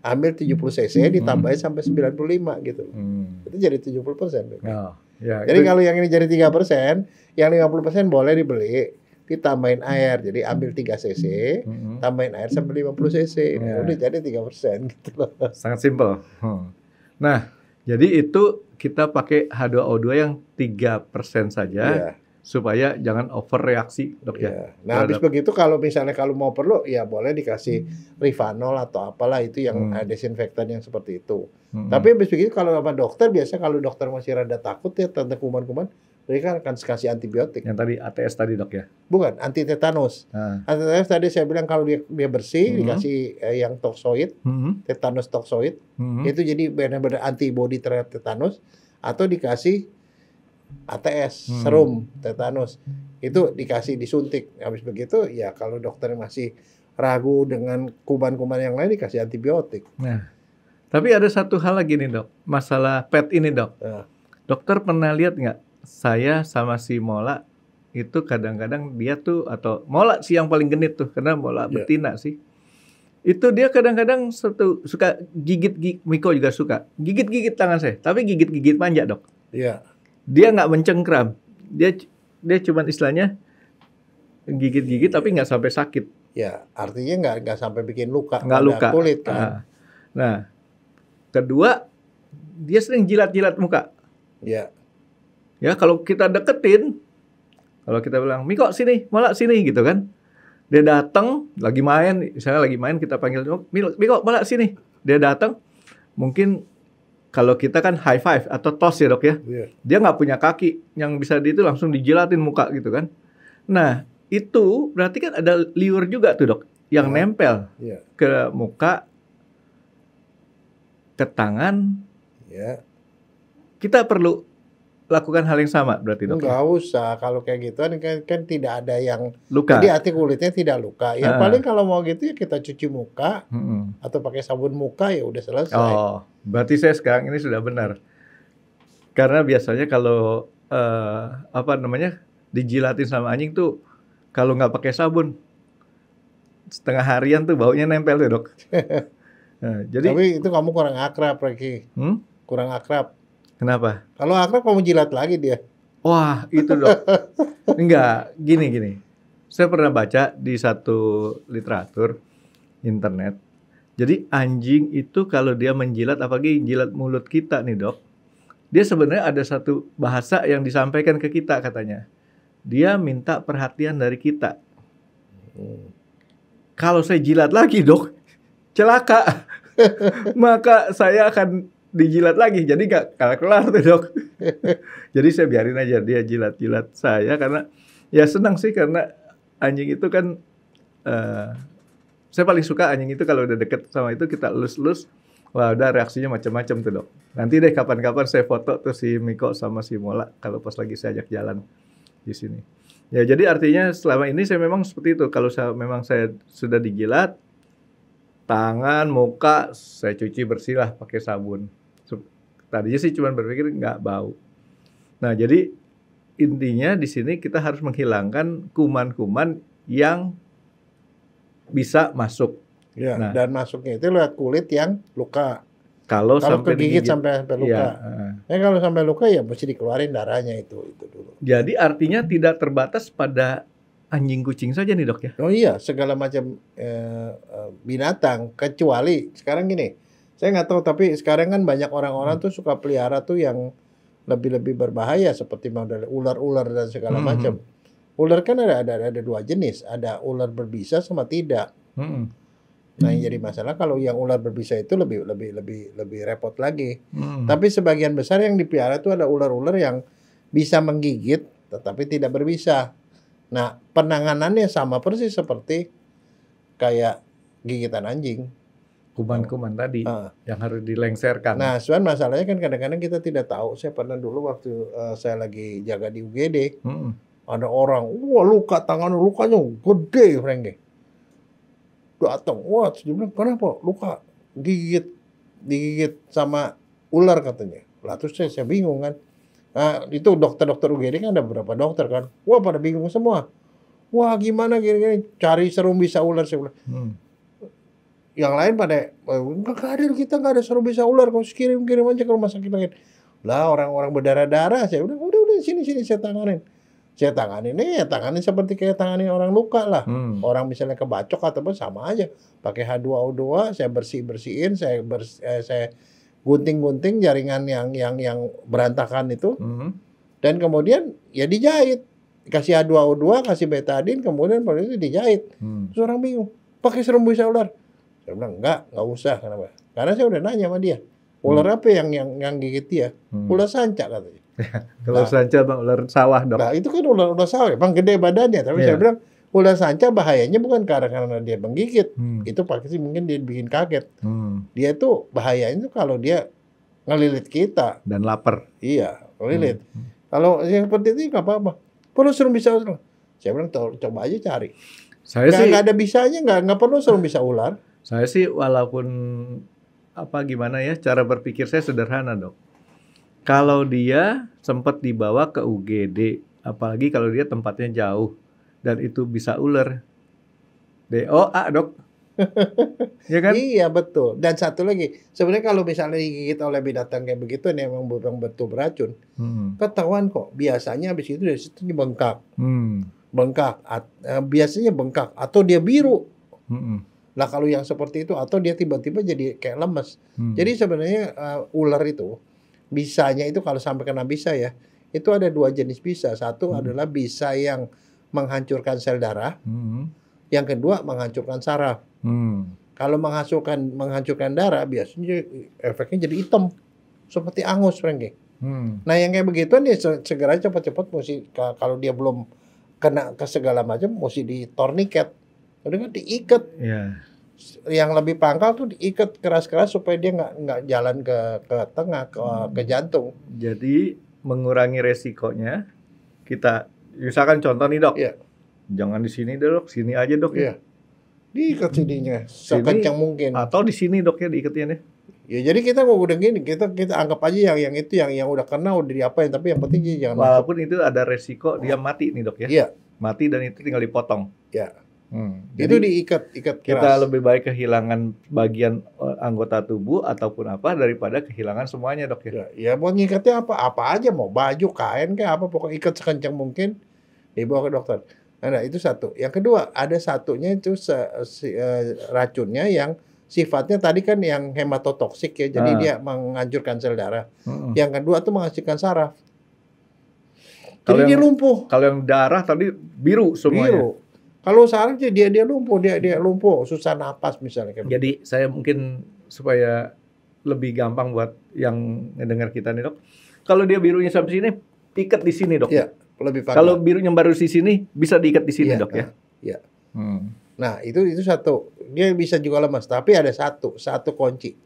ambil tujuh puluh cc hmm. ditambahin hmm. sampai 95 gitu. Hmm. Itu jadi tujuh puluh persen. Ya, ya. jadi itu... kalau yang ini jadi tiga persen, yang lima puluh persen boleh dibeli, ditambahin air. Jadi ambil 3 cc, hmm. tambahin air sampai 50 cc. Ya. jadi tiga persen gitu loh. Sangat simpel.
Hmm. Nah, jadi itu kita pakai H2O2 yang tiga persen saja. Yeah supaya jangan overreaksi dok ya. ya. Nah habis
begitu kalau misalnya kalau mau perlu ya boleh dikasih hmm. Rifanol atau apalah itu yang hmm. desinfektan yang seperti itu. Hmm. Tapi habis begitu kalau sama dokter biasa kalau dokter masih rada takut ya tentang kuman-kuman mereka akan kasih antibiotik. Yang tadi ATS tadi dok ya? Bukan, anti tetanus. Nah. Anti tetanus tadi saya bilang kalau dia, dia bersih -hmm. dikasih eh, yang toksoid, -hmm. tetanus toksoid, -hmm. itu jadi benar-benar antibody terhadap tetanus atau dikasih ATS hmm. serum tetanus itu dikasih disuntik habis begitu ya kalau dokter masih ragu dengan kuman-kuman yang lain dikasih antibiotik.
Nah, tapi ada satu hal lagi nih dok, masalah pet ini dok. Nah. Dokter pernah lihat nggak saya sama si Mola itu kadang-kadang dia tuh atau Mola sih yang paling genit tuh karena Mola yeah. betina sih. Itu dia kadang-kadang satu suka gigit, gigit Miko juga suka gigit-gigit tangan saya, tapi gigit-gigit manja dok. Iya. Yeah. Dia nggak mencengkram, dia dia cuman istilahnya gigit-gigit yeah. tapi nggak sampai sakit.
Ya, artinya nggak nggak sampai bikin luka nggak luka kulit kan. Nah, nah, kedua dia sering
jilat-jilat muka. Ya. Ya, kalau kita deketin, kalau kita bilang, "Miko, sini, malah sini," gitu kan. Dia datang, lagi main, misalnya lagi main kita panggil, oh, "Miko, malah sini." Dia datang, mungkin kalau kita kan high five atau toss ya dok ya, yeah. dia nggak punya kaki yang bisa di itu langsung dijilatin muka gitu kan. Nah itu berarti kan ada liur juga tuh dok yang yeah. nempel yeah. ke muka, ke tangan. Yeah. Kita perlu lakukan hal yang sama berarti dok? Enggak
usah kalau kayak gitu kan, kan tidak ada yang luka. Jadi arti kulitnya tidak luka. Ya uh. paling kalau mau gitu ya kita cuci muka hmm. atau pakai sabun muka ya udah selesai. Oh,
berarti saya sekarang ini sudah benar. Karena biasanya kalau uh, apa namanya dijilatin sama anjing tuh kalau nggak pakai sabun setengah harian tuh baunya nempel tuh dok. (laughs) nah, jadi tapi
itu kamu kurang akrab Reki. Hmm? Kurang akrab Kenapa? Kalau akrab kamu jilat lagi dia. Wah, itu dok.
(laughs) Enggak, gini gini. Saya pernah baca di satu literatur internet. Jadi anjing itu kalau dia menjilat apalagi jilat mulut kita nih, Dok. Dia sebenarnya ada satu bahasa yang disampaikan ke kita katanya. Dia minta perhatian dari kita. Kalau saya jilat lagi, Dok, celaka. (laughs) Maka saya akan dijilat lagi jadi gak kalah kelar tuh dok (laughs) jadi saya biarin aja dia jilat-jilat saya karena ya senang sih karena anjing itu kan uh, saya paling suka anjing itu kalau udah deket sama itu kita lus lus wah udah reaksinya macam-macam tuh dok nanti deh kapan-kapan saya foto tuh si Miko sama si Mola kalau pas lagi saya ajak jalan di sini ya jadi artinya selama ini saya memang seperti itu kalau saya memang saya sudah dijilat tangan muka saya cuci bersih lah pakai sabun Tadinya sih cuma berpikir nggak bau. Nah, jadi intinya di sini kita harus menghilangkan kuman-kuman yang bisa masuk. Ya, nah, dan
masuknya itu lewat kulit yang luka.
Kalau, sampai digigit sampai, sampai iya, luka.
Ya, ya, kalau sampai luka ya mesti dikeluarin darahnya itu itu dulu. Jadi artinya tidak terbatas pada anjing kucing saja nih dok ya? Oh iya segala macam eh, eh binatang kecuali sekarang gini saya nggak tahu tapi sekarang kan banyak orang-orang hmm. tuh suka pelihara tuh yang lebih-lebih berbahaya seperti ular-ular dan segala hmm, hmm. macam. Ular kan ada, ada ada dua jenis, ada ular berbisa sama tidak. Hmm, hmm. Nah, yang jadi masalah kalau yang ular berbisa itu lebih lebih lebih lebih repot lagi. Hmm, hmm. Tapi sebagian besar yang dipelihara tuh ada ular-ular yang bisa menggigit tetapi tidak berbisa. Nah, penanganannya sama persis seperti kayak gigitan anjing
kuman-kuman tadi uh. yang harus dilengserkan.
Nah, cuman masalahnya kan kadang-kadang kita tidak tahu. Saya pernah dulu waktu uh, saya lagi jaga di UGD, hmm. ada orang, wah luka tangan lukanya gede, Frankie. Datang, wah, sejumlah, kenapa luka digigit, digigit sama ular katanya. Lah terus saya, saya bingung kan. Nah, itu dokter-dokter UGD kan ada beberapa dokter kan. Wah pada bingung semua. Wah gimana gini-gini cari serum bisa ular saya Hmm yang lain pada oh, enggak ada kita nggak ada suruh bisa ular kau kirim kirim aja ke rumah sakit lain lah orang-orang berdarah darah saya udah udah udah sini sini saya tanganin saya tanganin ya tanganin seperti kayak tanganin orang luka lah hmm. orang misalnya kebacok atau apa sama aja pakai H2O2 saya bersih bersihin saya bers eh, saya gunting-gunting jaringan yang yang yang berantakan itu hmm. dan kemudian ya dijahit kasih H2O2 kasih betadin kemudian polisi itu dijahit hmm. terus bingung pakai serum bisa ular saya bilang enggak, enggak usah kenapa? Karena saya udah nanya sama dia. Ular hmm. apa yang yang yang gigit dia? Hmm. Ular sanca katanya. Kalau (laughs) nah, sanca bang ular sawah dong. Nah itu kan ular ular sawah, bang ya, gede badannya. Tapi yeah. saya iya. bilang ular sanca bahayanya bukan karena karena dia menggigit. Hmm. Itu pasti mungkin dia bikin kaget. Hmm. Dia itu bahayanya itu kalau dia ngelilit kita. Dan lapar. Iya, ngelilit. Hmm. hmm. Kalau yang seperti itu nggak apa-apa. Perlu serum bisa ular. Saya bilang coba aja cari. Saya gak, sih. Gak ada bisanya, nggak nggak perlu serum bisa ular. Saya
sih walaupun apa gimana ya cara berpikir saya sederhana dok. Kalau dia sempat dibawa ke UGD, apalagi kalau dia tempatnya jauh dan itu bisa ular, DOA dok. (laughs)
ya kan? Iya betul. Dan satu lagi, sebenarnya kalau misalnya digigit oleh binatang kayak begitu nih memang betul beracun, hmm. ketahuan kok. Biasanya habis itu dari situ bengkak, hmm. bengkak. Eh, biasanya bengkak atau dia biru. Hmm. Nah kalau yang seperti itu atau dia tiba-tiba jadi kayak lemes. Hmm. Jadi sebenarnya uh, ular itu bisanya itu kalau sampai kena bisa ya itu ada dua jenis bisa. Satu hmm. adalah bisa yang menghancurkan sel darah. Hmm. Yang kedua menghancurkan saraf. Hmm. Kalau menghancurkan menghancurkan darah biasanya efeknya jadi hitam seperti angus Frankie. Hmm. Nah yang kayak begitu nih ya segera cepat-cepat mesti kalau dia belum kena ke segala macam mesti ditorniket. Mereka kan diikat. Yeah. Yang lebih pangkal tuh diikat keras-keras supaya dia nggak nggak jalan ke ke tengah ke, hmm. ke jantung.
Jadi mengurangi resikonya kita misalkan contoh nih dok. Yeah. Jangan di sini dok, sini aja dok. Yeah. Ya. Iya.
Diikat hmm. sininya sekencang mungkin. Atau di sini dok ya diikatnya nih. Ya jadi kita mau udah gini, kita kita anggap aja yang yang itu yang yang udah kena udah diapain, tapi yang penting jangan walaupun masuk. itu ada resiko dia mati nih dok ya. Iya.
Mati dan itu tinggal dipotong.
Iya. Hmm. itu
diikat, ikat keras. Kita lebih baik kehilangan
bagian eh, anggota tubuh ataupun apa daripada kehilangan semuanya dok ya. Ya, ya buat ngikatnya apa? Apa aja mau baju, kain kayak apa pokok ikat sekencang mungkin dibawa ke dokter. Nah, itu satu. Yang kedua ada satunya itu se, se, uh, racunnya yang sifatnya tadi kan yang hematotoksik ya, jadi ah. dia menghancurkan sel darah. Hmm. Yang kedua itu menghasilkan saraf.
Jadi yang, dia lumpuh. Kalau yang darah tadi biru semuanya. Biru
kalau sekarang dia dia lumpuh, dia dia lumpuh, susah napas misalnya. Jadi
saya mungkin supaya lebih gampang buat yang mendengar kita nih dok. Kalau dia birunya sampai sini, ikat di sini dok. Ya, lebih parah. Kalau birunya baru di sini, bisa diikat di sini ya, dok ya. Eh,
iya. Hmm. Nah itu itu satu, dia bisa juga lemas. Tapi ada satu, satu kunci.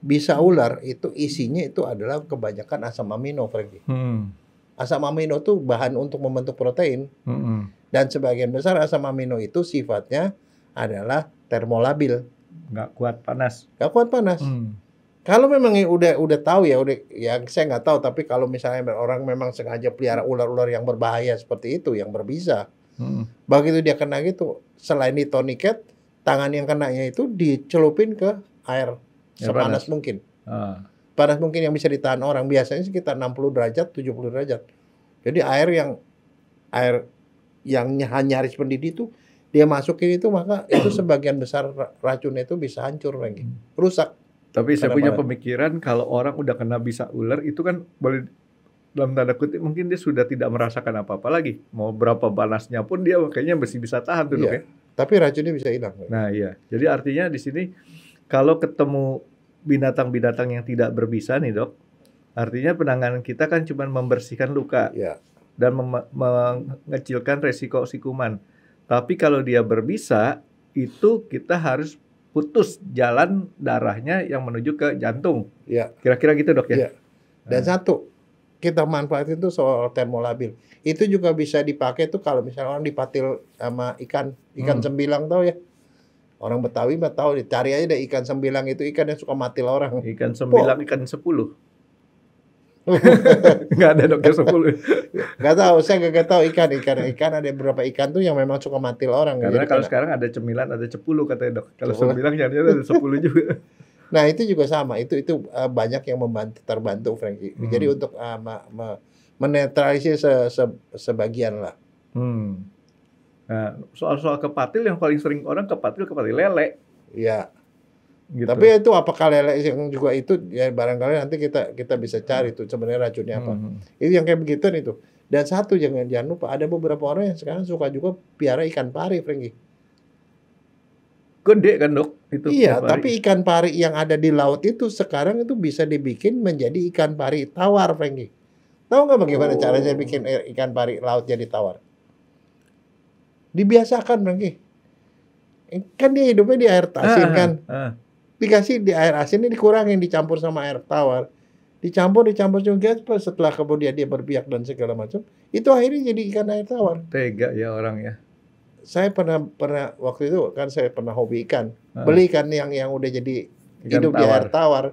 Bisa ular itu isinya itu adalah kebanyakan asam amino, Frankie.
Hmm
Asam amino itu bahan untuk membentuk protein. Hmm. Dan sebagian besar asam amino itu sifatnya adalah termolabil. Nggak kuat panas. Nggak kuat panas. mm. Kalau memang udah udah tahu ya, udah yang saya nggak tahu. Tapi kalau misalnya orang memang sengaja pelihara ular-ular yang berbahaya seperti itu, yang berbisa, mm. begitu dia kena gitu, selain toniket, tangan yang kenanya itu dicelupin ke air ya, sepanas panas. mungkin. Ah panas mungkin yang bisa ditahan orang biasanya sekitar 60 derajat, 70 derajat. Jadi air yang air yang nyaris mendidih itu dia masukin itu maka itu (clears throat) sebagian besar racunnya itu bisa hancur lagi, rusak.
Tapi saya punya pemikiran kalau orang udah kena bisa ular itu kan boleh dalam tanda kutip mungkin dia sudah tidak merasakan apa-apa lagi. Mau berapa panasnya pun dia kayaknya masih bisa tahan tuh iya. ya. Tapi racunnya bisa hilang. Nah, iya. Jadi artinya di sini kalau ketemu binatang-binatang yang tidak berbisa nih dok. Artinya penanganan kita kan cuma membersihkan luka ya. dan mengecilkan resiko kuman. Tapi kalau dia berbisa, itu kita harus putus
jalan darahnya yang menuju ke jantung. Ya. Kira-kira gitu dok ya. ya. Dan hmm. satu, kita manfaatin itu soal termolabil. Itu juga bisa dipakai tuh kalau misalnya orang dipatil sama ikan, ikan hmm. sembilang tau ya. Orang Betawi mah tahu, cari aja deh ikan sembilang itu ikan yang suka mati lah orang. Ikan sembilang, ikan sepuluh.
(laughs) Gak ada dokter sepuluh.
Gak tahu, saya gak tahu ikan, ikan, ikan ada beberapa ikan tuh yang memang suka mati lah orang. Karena kalau sekarang ada cemilan, ada sepuluh katanya dok. Kalau sembilang jangan ada sepuluh juga. (laughs) Nah itu juga sama, itu itu eh, banyak yang membantu terbantu Frankie. Hmm. Jadi untuk uh, eh, ma, ma, menetralisir se, se, sebagian lah. Hmm. Nah, soal-soal kepatil yang paling sering orang kepatil kepatil lele. Iya. Gitu. Tapi ya itu apakah lele yang juga itu ya barangkali nanti kita kita bisa cari tuh sebenarnya racunnya apa. Hmm. hmm. Itu yang kayak begitu nih Dan satu jangan jangan lupa ada beberapa orang yang sekarang suka juga piara ikan pari, Franky. Gede kan dok? Itu iya, pari. tapi ikan pari yang ada di laut itu sekarang itu bisa dibikin menjadi ikan pari tawar, Franky. Tahu nggak bagaimana oh. caranya bikin ikan pari laut jadi tawar? Dibiasakan Bangki. Eh. Kan dia hidupnya di air asin ah, kan. Ah. Dikasih di air asin ini dikurangin dicampur sama air tawar. Dicampur dicampur juga setelah kemudian dia berpihak dan segala macam. Itu akhirnya jadi ikan air tawar. Tega ya orang ya. Saya pernah pernah waktu itu kan saya pernah hobi ikan. Ah. Beli ikan yang yang udah jadi ikan hidup tawar. di air tawar.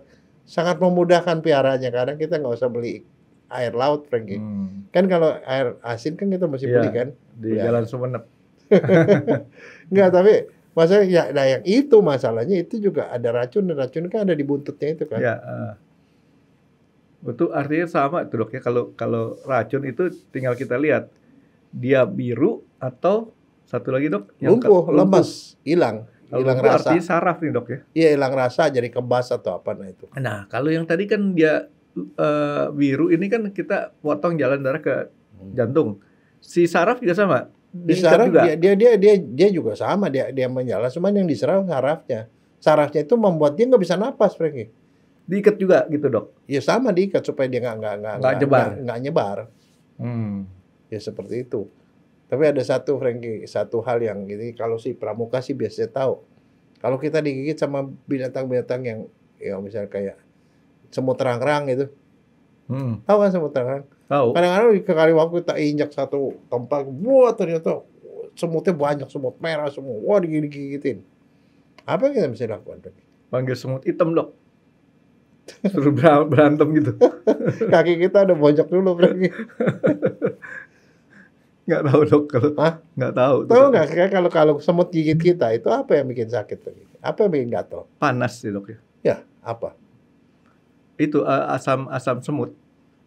Sangat memudahkan piaranya karena kita nggak usah beli air laut, Frankie. Hmm. Kan kalau air asin kan kita masih ya, beli iya, kan. Di iya. Jalan sumeneb Enggak, (laughs) tapi maksudnya ya, nah yang itu masalahnya itu juga ada racun dan racun kan ada di buntutnya itu kan. Ya, uh, eh. itu artinya
sama itu dok ya kalau kalau racun itu tinggal kita lihat dia biru atau
satu lagi dok yang lumpuh, lumpuh. lemes, hilang. Hilang rasa. Artinya
saraf nih dok ya?
Iya hilang rasa jadi kebas atau apa nah itu. Nah kalau yang tadi kan dia uh, biru ini kan kita
potong jalan darah ke hmm. jantung. Si saraf juga sama diserang juga. Dia,
dia dia dia dia juga sama dia dia menyala cuman yang diserang sarafnya sarafnya itu membuat dia nggak bisa napas Franky diikat juga gitu dok ya sama diikat supaya dia nggak nggak nggak nggak nyebar nggak nyebar hmm. ya seperti itu tapi ada satu Franky satu hal yang ini kalau si pramuka sih biasanya tahu kalau kita digigit sama binatang-binatang yang ya misalnya kayak semut rang-rang gitu hmm. tahu kan semut rang-rang tahu Kadang-kadang ke kali waktu kita injak satu tempat, buat ternyata Semutnya banyak, semut merah, semua, Wah, digigit-gigitin. Apa yang kita bisa lakukan? Panggil semut hitam, dok.
Suruh berantem gitu.
(laughs) Kaki kita ada bojok dulu, berarti. (laughs) Nggak tahu dok
kalau nggak tahu. Tahu nggak
kayak kalau kalau semut gigit kita itu apa yang bikin sakit tuh? Apa yang bikin gatal?
Panas sih dok ya. Ya apa? Itu uh, asam asam semut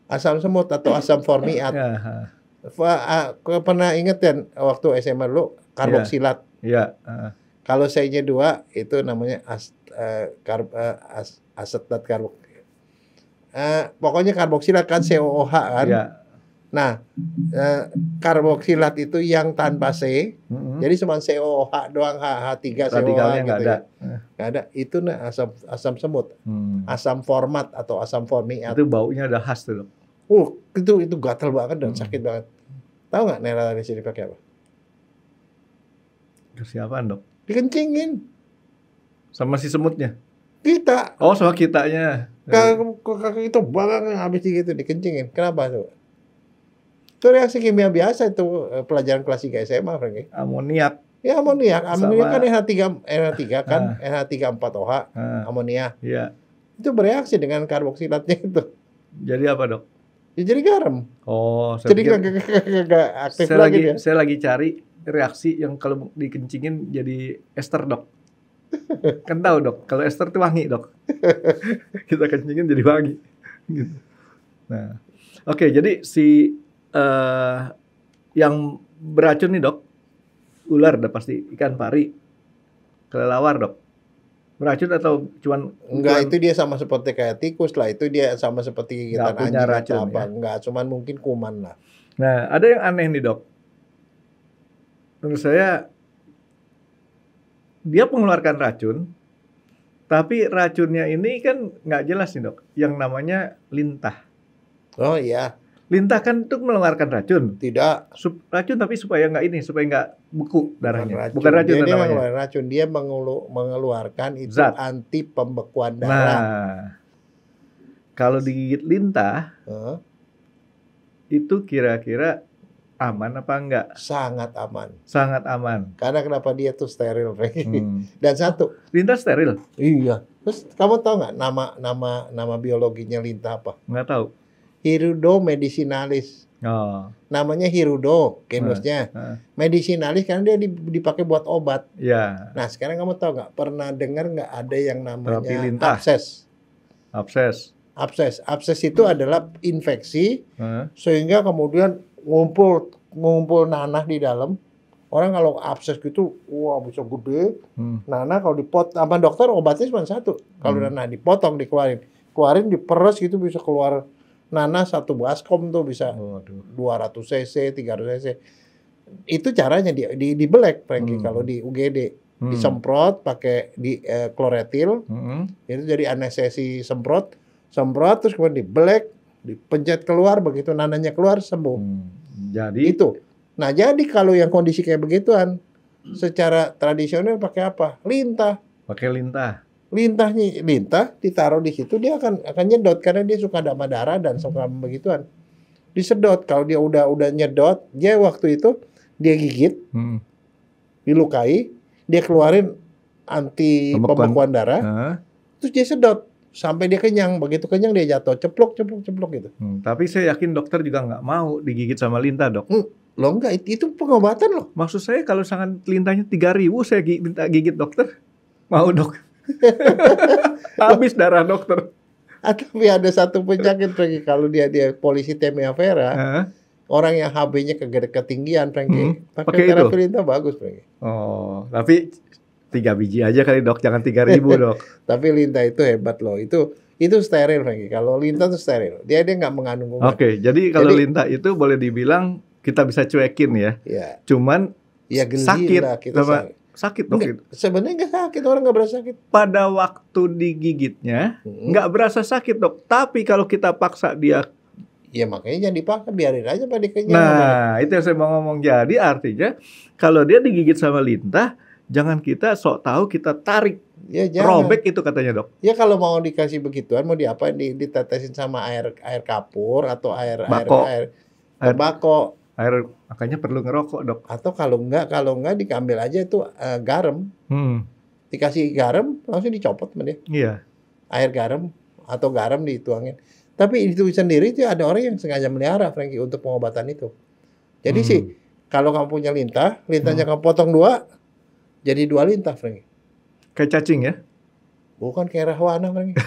asam semut atau asam formiat. Ya, pernah inget kan waktu SMA lu karboksilat.
Iya. Uh.
Kalau saya nya dua itu namanya as, uh, karb, uh, as, asetat karbok. Uh, e, pokoknya karboksilat kan COOH kan. Yeah. Nah, uh, karboksilat itu yang tanpa C. Mm-hmm. Jadi cuma COOH doang H3 COOH gitu. ada. Ya. Gak ada. Itu nah asam asam semut. Hmm. Asam format atau asam formiat. Itu baunya ada khas tuh Uh, itu itu gatal banget dan hmm. sakit banget. Tahu nggak nela sini pakai apa? Kasih dok? Dikencingin. Sama si semutnya? Kita.
Oh, sama kitanya.
Kakak, kakak itu banget habis gitu dikencingin. Kenapa tuh? Itu reaksi kimia biasa itu eh, pelajaran kelas 3 SMA, Franky. Amoniak. Ya amoniak. Amoniak kan nh tiga, nh tiga ah. kan uh, tiga empat oh uh, ah. amonia. Iya. Itu bereaksi dengan karboksilatnya itu. Jadi apa, Dok? Ya jadi garam. Oh, saya jadi gak aktif saya lagi. Saya lagi cari
reaksi yang kalau dikencingin jadi ester dok. kan tahu dok, kalau ester tuh wangi dok. (laughs) Kita kencingin jadi wangi. Nah, oke okay, jadi si uh, yang beracun nih dok,
ular udah pasti ikan pari, kelelawar dok beracun atau cuman enggak itu dia sama seperti kayak tikus lah itu dia sama seperti gigitan anjing racun, apa ya? enggak cuman mungkin kuman lah
nah ada yang aneh nih dok menurut saya dia mengeluarkan racun tapi racunnya ini kan nggak jelas nih dok yang namanya lintah oh iya Lintahkan itu mengeluarkan racun. Tidak. Sup, racun tapi supaya nggak ini, supaya nggak beku darahnya. Bukan racun. Bukan racun dia, dia mengeluarkan
racun, dia mengelu, mengeluarkan itu Zat. anti pembekuan darah. Nah,
kalau digigit lintah, huh? itu kira-kira aman apa enggak? Sangat aman.
Sangat aman. Karena kenapa dia tuh steril, Hmm. (laughs) Dan satu. Lintah steril. Iya. Terus kamu tahu nggak nama nama nama biologinya lintah apa? Nggak tahu. Hirudo medicinalis. Oh. Namanya Hirudo genusnya. Uh, uh. Medicinalis karena dia dipakai buat obat. Yeah. Nah, sekarang kamu tahu nggak pernah dengar nggak ada yang namanya abses. Abses. Abses. Abses itu hmm. adalah infeksi uh. sehingga kemudian ngumpul ngumpul nanah di dalam. Orang kalau abses gitu, wah bisa gede. Hmm. Nanah kalau dipot apa dokter obatnya cuma satu. Kalau hmm. nanah dipotong dikeluarin, keluarin diperes gitu bisa keluar Nana satu baskom tuh bisa dua ratus cc, tiga ratus cc. Itu caranya di di, di black Frankie hmm. kalau di UGD hmm. disemprot pakai di eh, kloretil. Hmm. Itu jadi anestesi semprot, semprot terus kemudian di black, dipencet keluar begitu nananya keluar sembuh. Hmm. Jadi itu. Nah, jadi kalau yang kondisi kayak begituan secara tradisional pakai apa? Lintah.
Pakai lintah
lintahnya lintah ditaruh di situ dia akan akan nyedot karena dia suka ada madara dan hmm. suka begituan disedot kalau dia udah udah nyedot dia waktu itu dia gigit hmm. dilukai dia keluarin anti pembekuan, darah terus dia sedot sampai dia kenyang begitu kenyang dia jatuh ceplok ceplok ceplok gitu hmm, tapi saya yakin dokter juga nggak mau digigit sama lintah dok hmm lo nggak? itu pengobatan loh maksud
saya kalau sangat lintahnya tiga ribu saya minta gigit dokter mau dok
(laughs) Habis darah dokter. Ah, tapi ada satu penyakit Frankie kalau dia dia polisi Temia Vera, uh-huh. orang yang HB-nya ke ketinggian Frankie, hmm. pakai terapilinta bagus Frankie. Oh, tapi tiga biji aja kali dok, jangan tiga ribu (laughs) dok. tapi lintah itu hebat loh, itu itu steril Frankie. Kalau lintah itu steril, dia dia nggak mengandung Oke, okay, jadi kalau
lintah itu boleh dibilang kita bisa cuekin ya. iya. Cuman
ya, sakit, kita sakit sakit dok Sebenarnya nggak sakit, orang nggak berasa sakit. Pada waktu
digigitnya nggak hmm. berasa sakit dok, tapi kalau kita paksa dia
Ya makanya jangan dipaksa, biarin aja pada kenyang. Nah,
itu yang saya mau ngomong. Jadi artinya
kalau dia digigit sama lintah, jangan kita sok tahu kita tarik. Ya, jangan. Robek itu katanya dok. Ya kalau mau dikasih begituan, mau diapa Ditetesin sama air air kapur atau air Bako. air air tembakau air makanya perlu ngerokok dok atau kalau enggak kalau enggak diambil aja itu uh, garam hmm. dikasih garam langsung dicopot sama dia iya air garam atau garam dituangin tapi itu sendiri itu ada orang yang sengaja melihara Frankie untuk pengobatan itu jadi hmm. sih kalau kamu punya lintah lintahnya hmm. kamu potong dua jadi dua lintah Frankie kayak cacing ya bukan kayak rahwana Frankie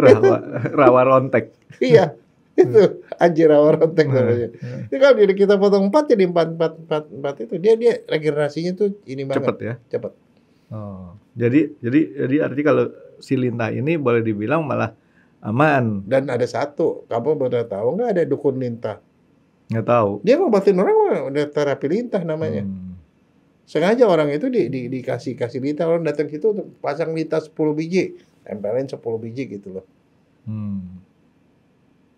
(laughs) rawa rawa rontek
iya itu anjir anjirawa ronteng iya, namanya. Itu iya. kalau diri kita potong empat jadi empat empat empat empat itu dia dia regenerasinya tuh ini banget. Cepet ya. Cepet. Oh,
jadi jadi jadi arti kalau si lintah ini boleh dibilang malah aman. Dan ada
satu, kamu pernah tahu nggak ada dukun lintah? Nggak tahu. Dia ngobatin orang udah terapi lintah namanya. Hmm. Sengaja orang itu di, di, dikasih kasih lintah orang datang situ untuk pasang lintah sepuluh biji, tempelin sepuluh biji gitu loh. Hmm.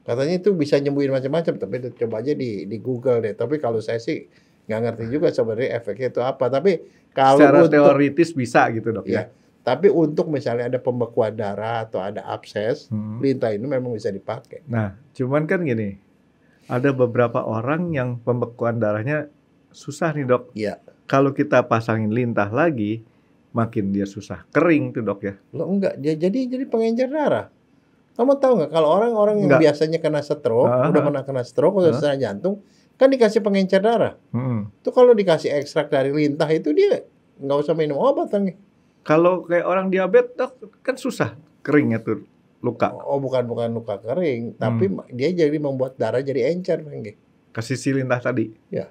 Katanya itu bisa nyembuhin macam-macam, tapi coba aja di, di Google deh. Tapi kalau saya sih nggak ngerti juga sebenarnya efeknya itu apa. Tapi kalau secara untuk, teoritis bisa gitu dok ya. ya. Tapi untuk misalnya ada pembekuan darah atau ada abses, hmm. lintah ini memang bisa dipakai.
Nah, cuman kan gini, ada beberapa orang yang pembekuan darahnya susah nih dok. Iya. Kalau kita pasangin lintah lagi, makin dia susah kering tuh dok ya.
Lo enggak, jadi jadi pengencer darah. Kamu tahu nggak kalau orang-orang yang biasanya kena stroke, uh-huh. udah pernah kena stroke udah uh-huh. Ah. serangan jantung, kan dikasih pengencer darah. Hmm. Tuh kalau dikasih ekstrak dari lintah itu dia nggak usah minum obat kan? Kalau kayak orang diabetes kan susah keringnya tuh luka. Oh bukan bukan luka kering, hmm. tapi dia jadi membuat darah jadi encer kan? Kasih si lintah tadi. Ya.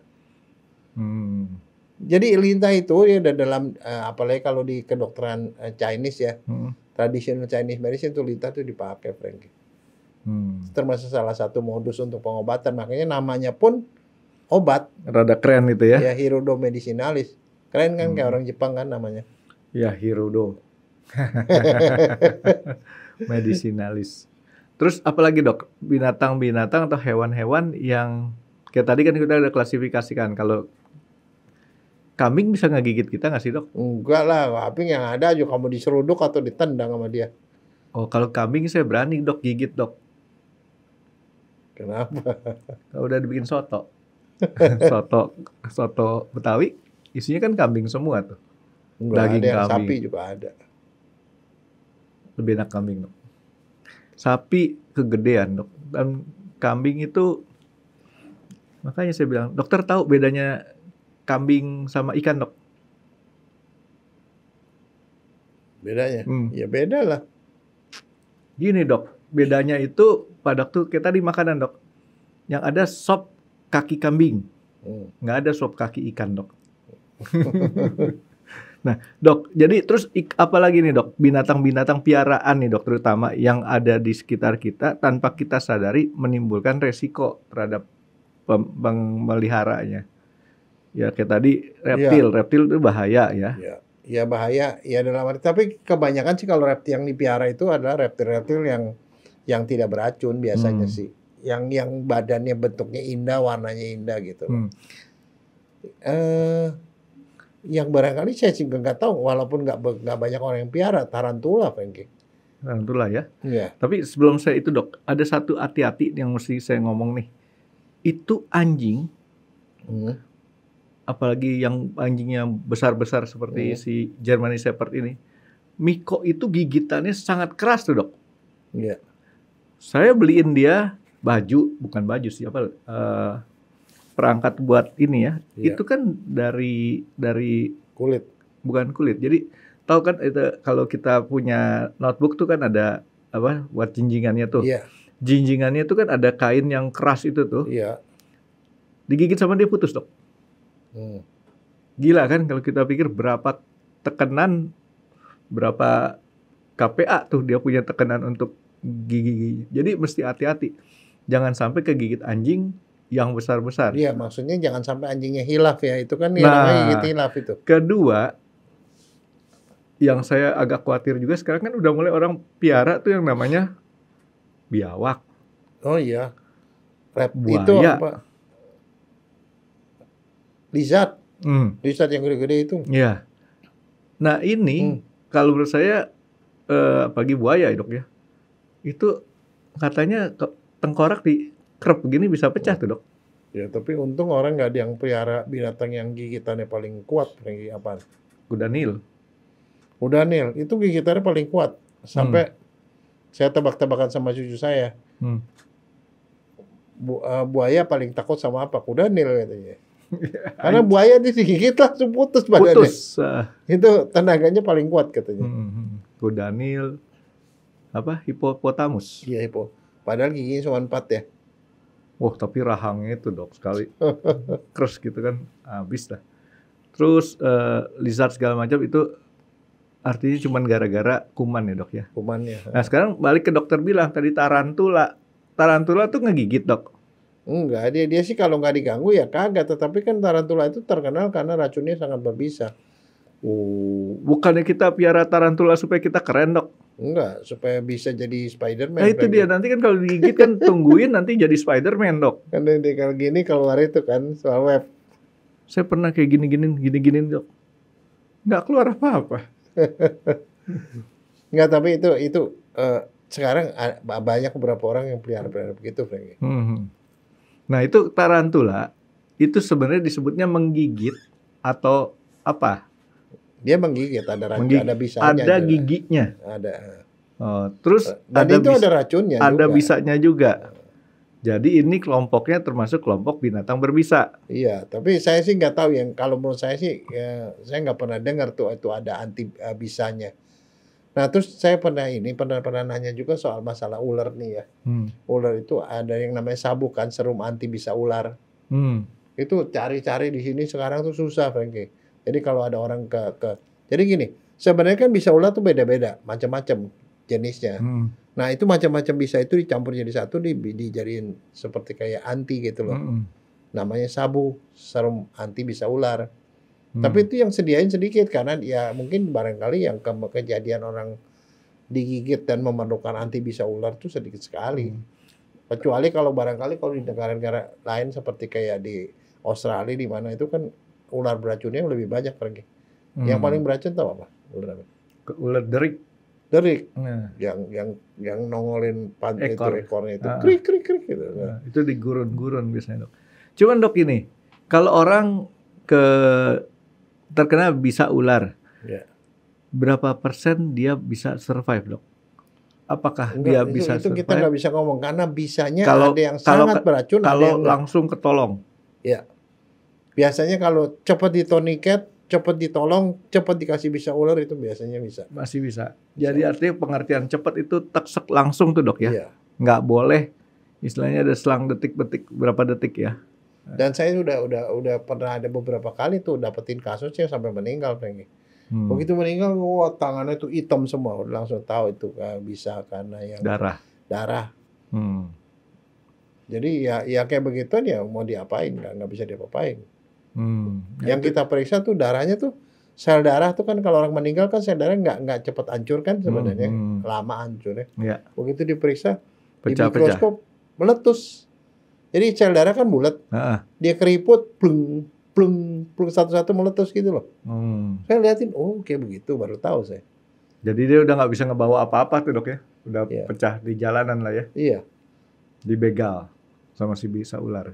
Hmm.
Jadi lintah itu ya dalam eh, apalagi kalau di kedokteran eh, Chinese ya. Hmm traditional Chinese medicine itu lita tuh dipakai Frankie. Hmm. Termasuk salah satu modus untuk pengobatan. Makanya namanya pun obat. Rada
keren itu ya. Ya
Hirudo medicinalis. Keren kan hmm. kayak orang Jepang kan namanya.
Ya Hirudo. (laughs) medicinalis. Terus apalagi dok binatang-binatang atau hewan-hewan yang kayak tadi kan kita udah klasifikasikan kalau Kambing bisa ngegigit kita nggak sih dok?
Enggak lah, kambing yang ada aja kamu diseruduk atau ditendang sama dia.
Oh kalau kambing saya berani dok gigit dok. Kenapa? Kalau udah dibikin soto, (laughs) soto, soto Betawi, isinya kan kambing semua tuh. Enggak Daging ada kambing. sapi juga ada. Lebih enak kambing dok. Sapi kegedean dok. Dan kambing itu Makanya saya bilang, dokter tahu bedanya kambing sama ikan dok? Bedanya? Hmm. Ya beda lah. Gini dok, bedanya itu pada waktu kita di makanan dok, yang ada sop kaki kambing, hmm. nggak ada sop kaki ikan dok. (laughs) nah dok, jadi terus apa lagi nih dok, binatang-binatang piaraan nih dok terutama yang ada di sekitar kita tanpa kita sadari menimbulkan resiko terhadap pemeliharanya ya kayak tadi reptil, ya. reptil itu bahaya ya. ya.
Ya bahaya, ya dalam arti tapi kebanyakan sih kalau reptil yang dipiara itu adalah reptil-reptil yang yang tidak beracun biasanya hmm. sih. Yang yang badannya bentuknya indah, warnanya indah gitu. Hmm. eh yang barangkali saya juga nggak tahu, walaupun nggak banyak orang yang piara tarantula, pengen.
Tarantula ya. Ya. Tapi sebelum saya itu dok, ada satu hati-hati yang mesti saya ngomong nih. Itu anjing hmm apalagi yang anjingnya besar-besar seperti yeah. si Germany Shepherd ini, Miko itu gigitannya sangat keras tuh dok. Iya. Yeah. Saya beliin dia baju, bukan baju sih apa uh, perangkat buat ini ya. Yeah. Itu kan dari dari kulit, bukan kulit. Jadi tahu kan itu kalau kita punya notebook tuh kan ada apa buat jinjingannya tuh. Iya. Yeah. Jinjingannya tuh kan ada kain yang keras itu tuh. Iya. Yeah. Digigit sama dia putus dok. Hmm. Gila kan kalau kita pikir berapa tekanan, berapa KPA tuh dia punya tekanan untuk gigi-gigi. Jadi mesti hati-hati. Jangan sampai kegigit anjing yang besar-besar.
Iya, maksudnya jangan sampai anjingnya hilaf ya. Itu kan nah, gigit
hilaf itu. Kedua, yang saya agak khawatir juga sekarang kan udah mulai orang piara tuh yang namanya biawak.
Oh iya. Rep buaya. Itu apa? Lizard. Hmm. Lizard yang gede-gede itu. Iya. Nah, ini hmm.
kalau menurut saya eh, pagi buaya, ya, Dok ya. Itu katanya
tengkorak di kerap begini bisa pecah tuh, Dok. Ya, tapi untung orang nggak ada yang pelihara binatang yang gigitannya paling kuat, Franky, apa? Kuda Nil. Kuda Nil, itu gigitannya paling kuat. Sampai hmm. saya tebak-tebakan sama cucu saya. Hmm. Bu, uh, buaya paling takut sama apa? Kuda Nil katanya. (laughs) Karena buaya digigit langsung putus badannya. Putus. Uh, Itu tenaganya paling kuat
katanya. Hmm, hmm, hmm. Daniel apa hipopotamus. Iya hipo. Padahal giginya cuma empat ya. Wah tapi rahangnya itu dok sekali (laughs) keras gitu kan habis lah. Terus uh, lizard segala macam itu artinya cuma gara-gara kuman ya dok ya. Kuman ya. Nah sekarang balik ke dokter bilang tadi tarantula. Tarantula tuh ngegigit dok
Enggak, dia dia sih kalau nggak diganggu ya kagak. Tetapi kan tarantula itu terkenal karena racunnya sangat berbisa.
uh
bukannya kita piara tarantula supaya kita keren dok? Enggak, supaya bisa jadi Spiderman. Nah itu kan dia ya.
nanti kan kalau digigit kan (laughs) tungguin nanti jadi Spiderman dok. Kan nanti
kalau gini keluar itu kan soal web.
Saya pernah kayak gini-gini, gini-gini dok. Nggak keluar apa-apa.
(laughs) Nggak, tapi itu itu uh, sekarang banyak beberapa orang yang pelihara pelihara begitu, Frank.
Hmm. hmm. Nah, itu tarantula itu sebenarnya disebutnya menggigit atau apa? Dia menggigit ada racun, menggigit, ada bisanya. Ada giginya. Ada. Oh, terus Dan ada itu ada racunnya Ada juga. bisanya juga. Iya. Jadi ini kelompoknya termasuk kelompok binatang berbisa. Iya, tapi
saya sih nggak tahu yang kalau menurut saya sih ya, saya nggak pernah dengar tuh itu ada anti uh, bisanya. Nah terus saya pernah ini pernah pernah nanya juga soal masalah ular nih ya. Hmm. Ular itu ada yang namanya sabuk kan serum anti bisa ular. Hmm. Itu cari-cari di sini sekarang tuh susah Frankie. Jadi kalau ada orang ke ke jadi gini sebenarnya kan bisa ular tuh beda-beda macam-macam jenisnya. Hmm. Nah itu macam-macam bisa itu dicampur jadi satu di dijadiin seperti kayak anti gitu loh. Hmm. Namanya sabu serum anti bisa ular. Hmm. Tapi itu yang sediain sedikit karena ya mungkin barangkali yang ke kejadian orang digigit dan memerlukan anti bisa ular itu sedikit sekali. Hmm. Kecuali kalau barangkali kalau di negara-negara lain seperti kayak di Australia di mana itu kan ular beracunnya lebih banyak pergi. Hmm. Yang paling beracun tahu apa? Ular apa? Ular derik. Derik. Nah. Yang yang yang nongolin pantai Ekor. itu ekornya itu ah. krik krik krik gitu.
Nah, itu di gurun-gurun biasanya, Dok. Cuman Dok ini, kalau orang ke terkena bisa ular. Yeah. Berapa persen dia bisa survive, Dok? Apakah Enggak, dia itu, bisa itu survive? kita nggak
bisa ngomong karena bisanya kalau, ada yang kalau, sangat beracun, kalau ada yang langsung enggak. ketolong. Ya. Biasanya kalau cepat ditoniket, cepat ditolong, cepat dikasih bisa ular itu biasanya bisa. Masih bisa. bisa.
Jadi artinya pengertian cepat itu teksek langsung tuh, Dok ya. Iya. Nggak boleh istilahnya ada selang detik-detik berapa detik ya
dan saya sudah udah udah pernah ada beberapa kali tuh dapetin kasus kasusnya sampai meninggal pengen. Hmm. Begitu meninggal, wah tangannya itu hitam semua. Udah langsung tahu itu kan bisa karena yang darah. Darah. Hmm. Jadi ya ya kayak begitu ya mau diapain nggak nggak bisa diapain. Hmm. Yang kita periksa tuh darahnya tuh sel darah tuh kan kalau orang meninggal kan sel darah nggak nggak cepat hancur kan sebenarnya hmm, hmm. lama hancurnya. Ya. Begitu diperiksa pecah, di mikroskop pecah. meletus. Jadi sel darah kan bulat. Uh-uh. Dia keriput, plung, plung, plung satu-satu meletus gitu loh. Hmm. Saya liatin, oh kayak begitu baru tahu saya.
Jadi dia udah nggak bisa ngebawa apa-apa tuh dok ya? Udah yeah. pecah di jalanan lah ya? Iya. Yeah. Dibegal sama si bisa ular.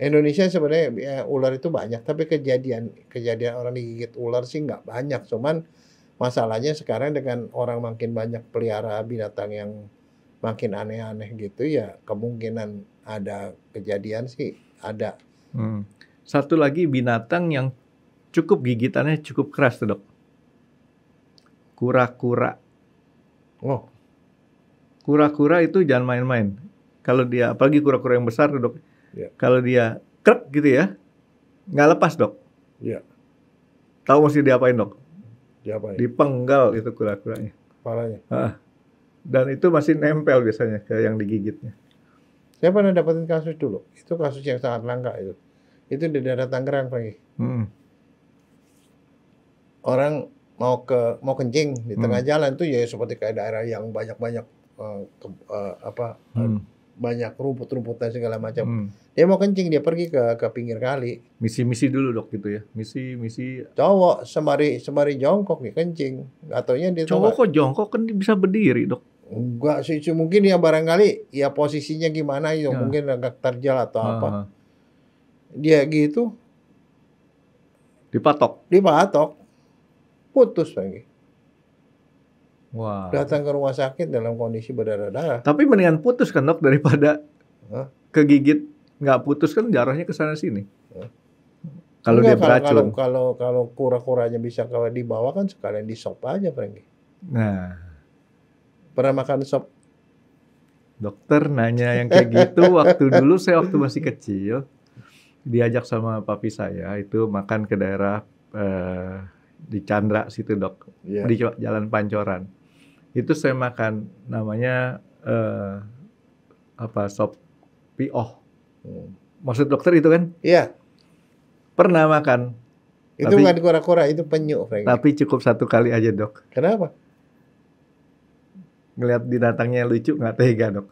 Indonesia sebenarnya ya, ular itu banyak, tapi kejadian kejadian orang digigit ular sih nggak banyak. Cuman masalahnya sekarang dengan orang makin banyak pelihara binatang yang makin aneh-aneh gitu ya kemungkinan ada kejadian sih ada.
Hmm. Satu lagi binatang yang cukup gigitannya cukup keras tuh dok. Kura-kura. Oh. Kura-kura itu jangan main-main. Kalau dia apalagi kura-kura yang besar tuh dok. Yeah. Kalau dia krek gitu ya, nggak lepas dok. Iya. Yeah. Tahu mesti diapain dok? Diapain? Dipenggal
itu kura-kuranya. Kepalanya. Ah. Dan itu masih nempel biasanya ke yang digigitnya. Saya pernah dapetin kasus dulu. Itu kasus yang sangat langka itu. Itu di daerah Tangerang pagi. Hmm. Orang mau ke mau kencing di tengah hmm. jalan itu ya seperti kayak daerah yang banyak-banyak uh, ke, uh, apa hmm. banyak rumput-rumputan segala macam. Hmm. Dia mau kencing dia pergi ke ke pinggir kali. Misi-misi dulu dok gitu ya. Misi-misi. Cowok semari semari jongkok nih kencing. Atau dia cowok kok jongkok kan bisa berdiri dok Enggak sih, mungkin ya barangkali ya posisinya gimana ya, ya. mungkin agak terjal atau uh. apa. Ah. Dia gitu. Dipatok. Dipatok. Putus lagi.
Wah. Wow. Datang
ke rumah sakit dalam kondisi berdarah-darah.
Tapi mendingan putus kan dok daripada Hah? kegigit nggak putus kan jarahnya ke sana sini. Kalau dia beracun.
Kalau kalau kura-kuranya bisa kalau dibawa kan sekalian disop aja Franky. Nah. Pernah makan sop?
Dokter nanya yang kayak gitu waktu dulu saya waktu masih kecil diajak sama papi saya itu makan ke daerah eh, di Chandra situ dok yeah. di Jalan Pancoran itu saya makan namanya eh, apa sop pioh hmm. maksud dokter itu kan iya yeah. pernah makan itu tapi, bukan
kura-kura itu penyu Frank. tapi
cukup satu kali aja dok kenapa ngelihat binatangnya lucu nggak tega dok?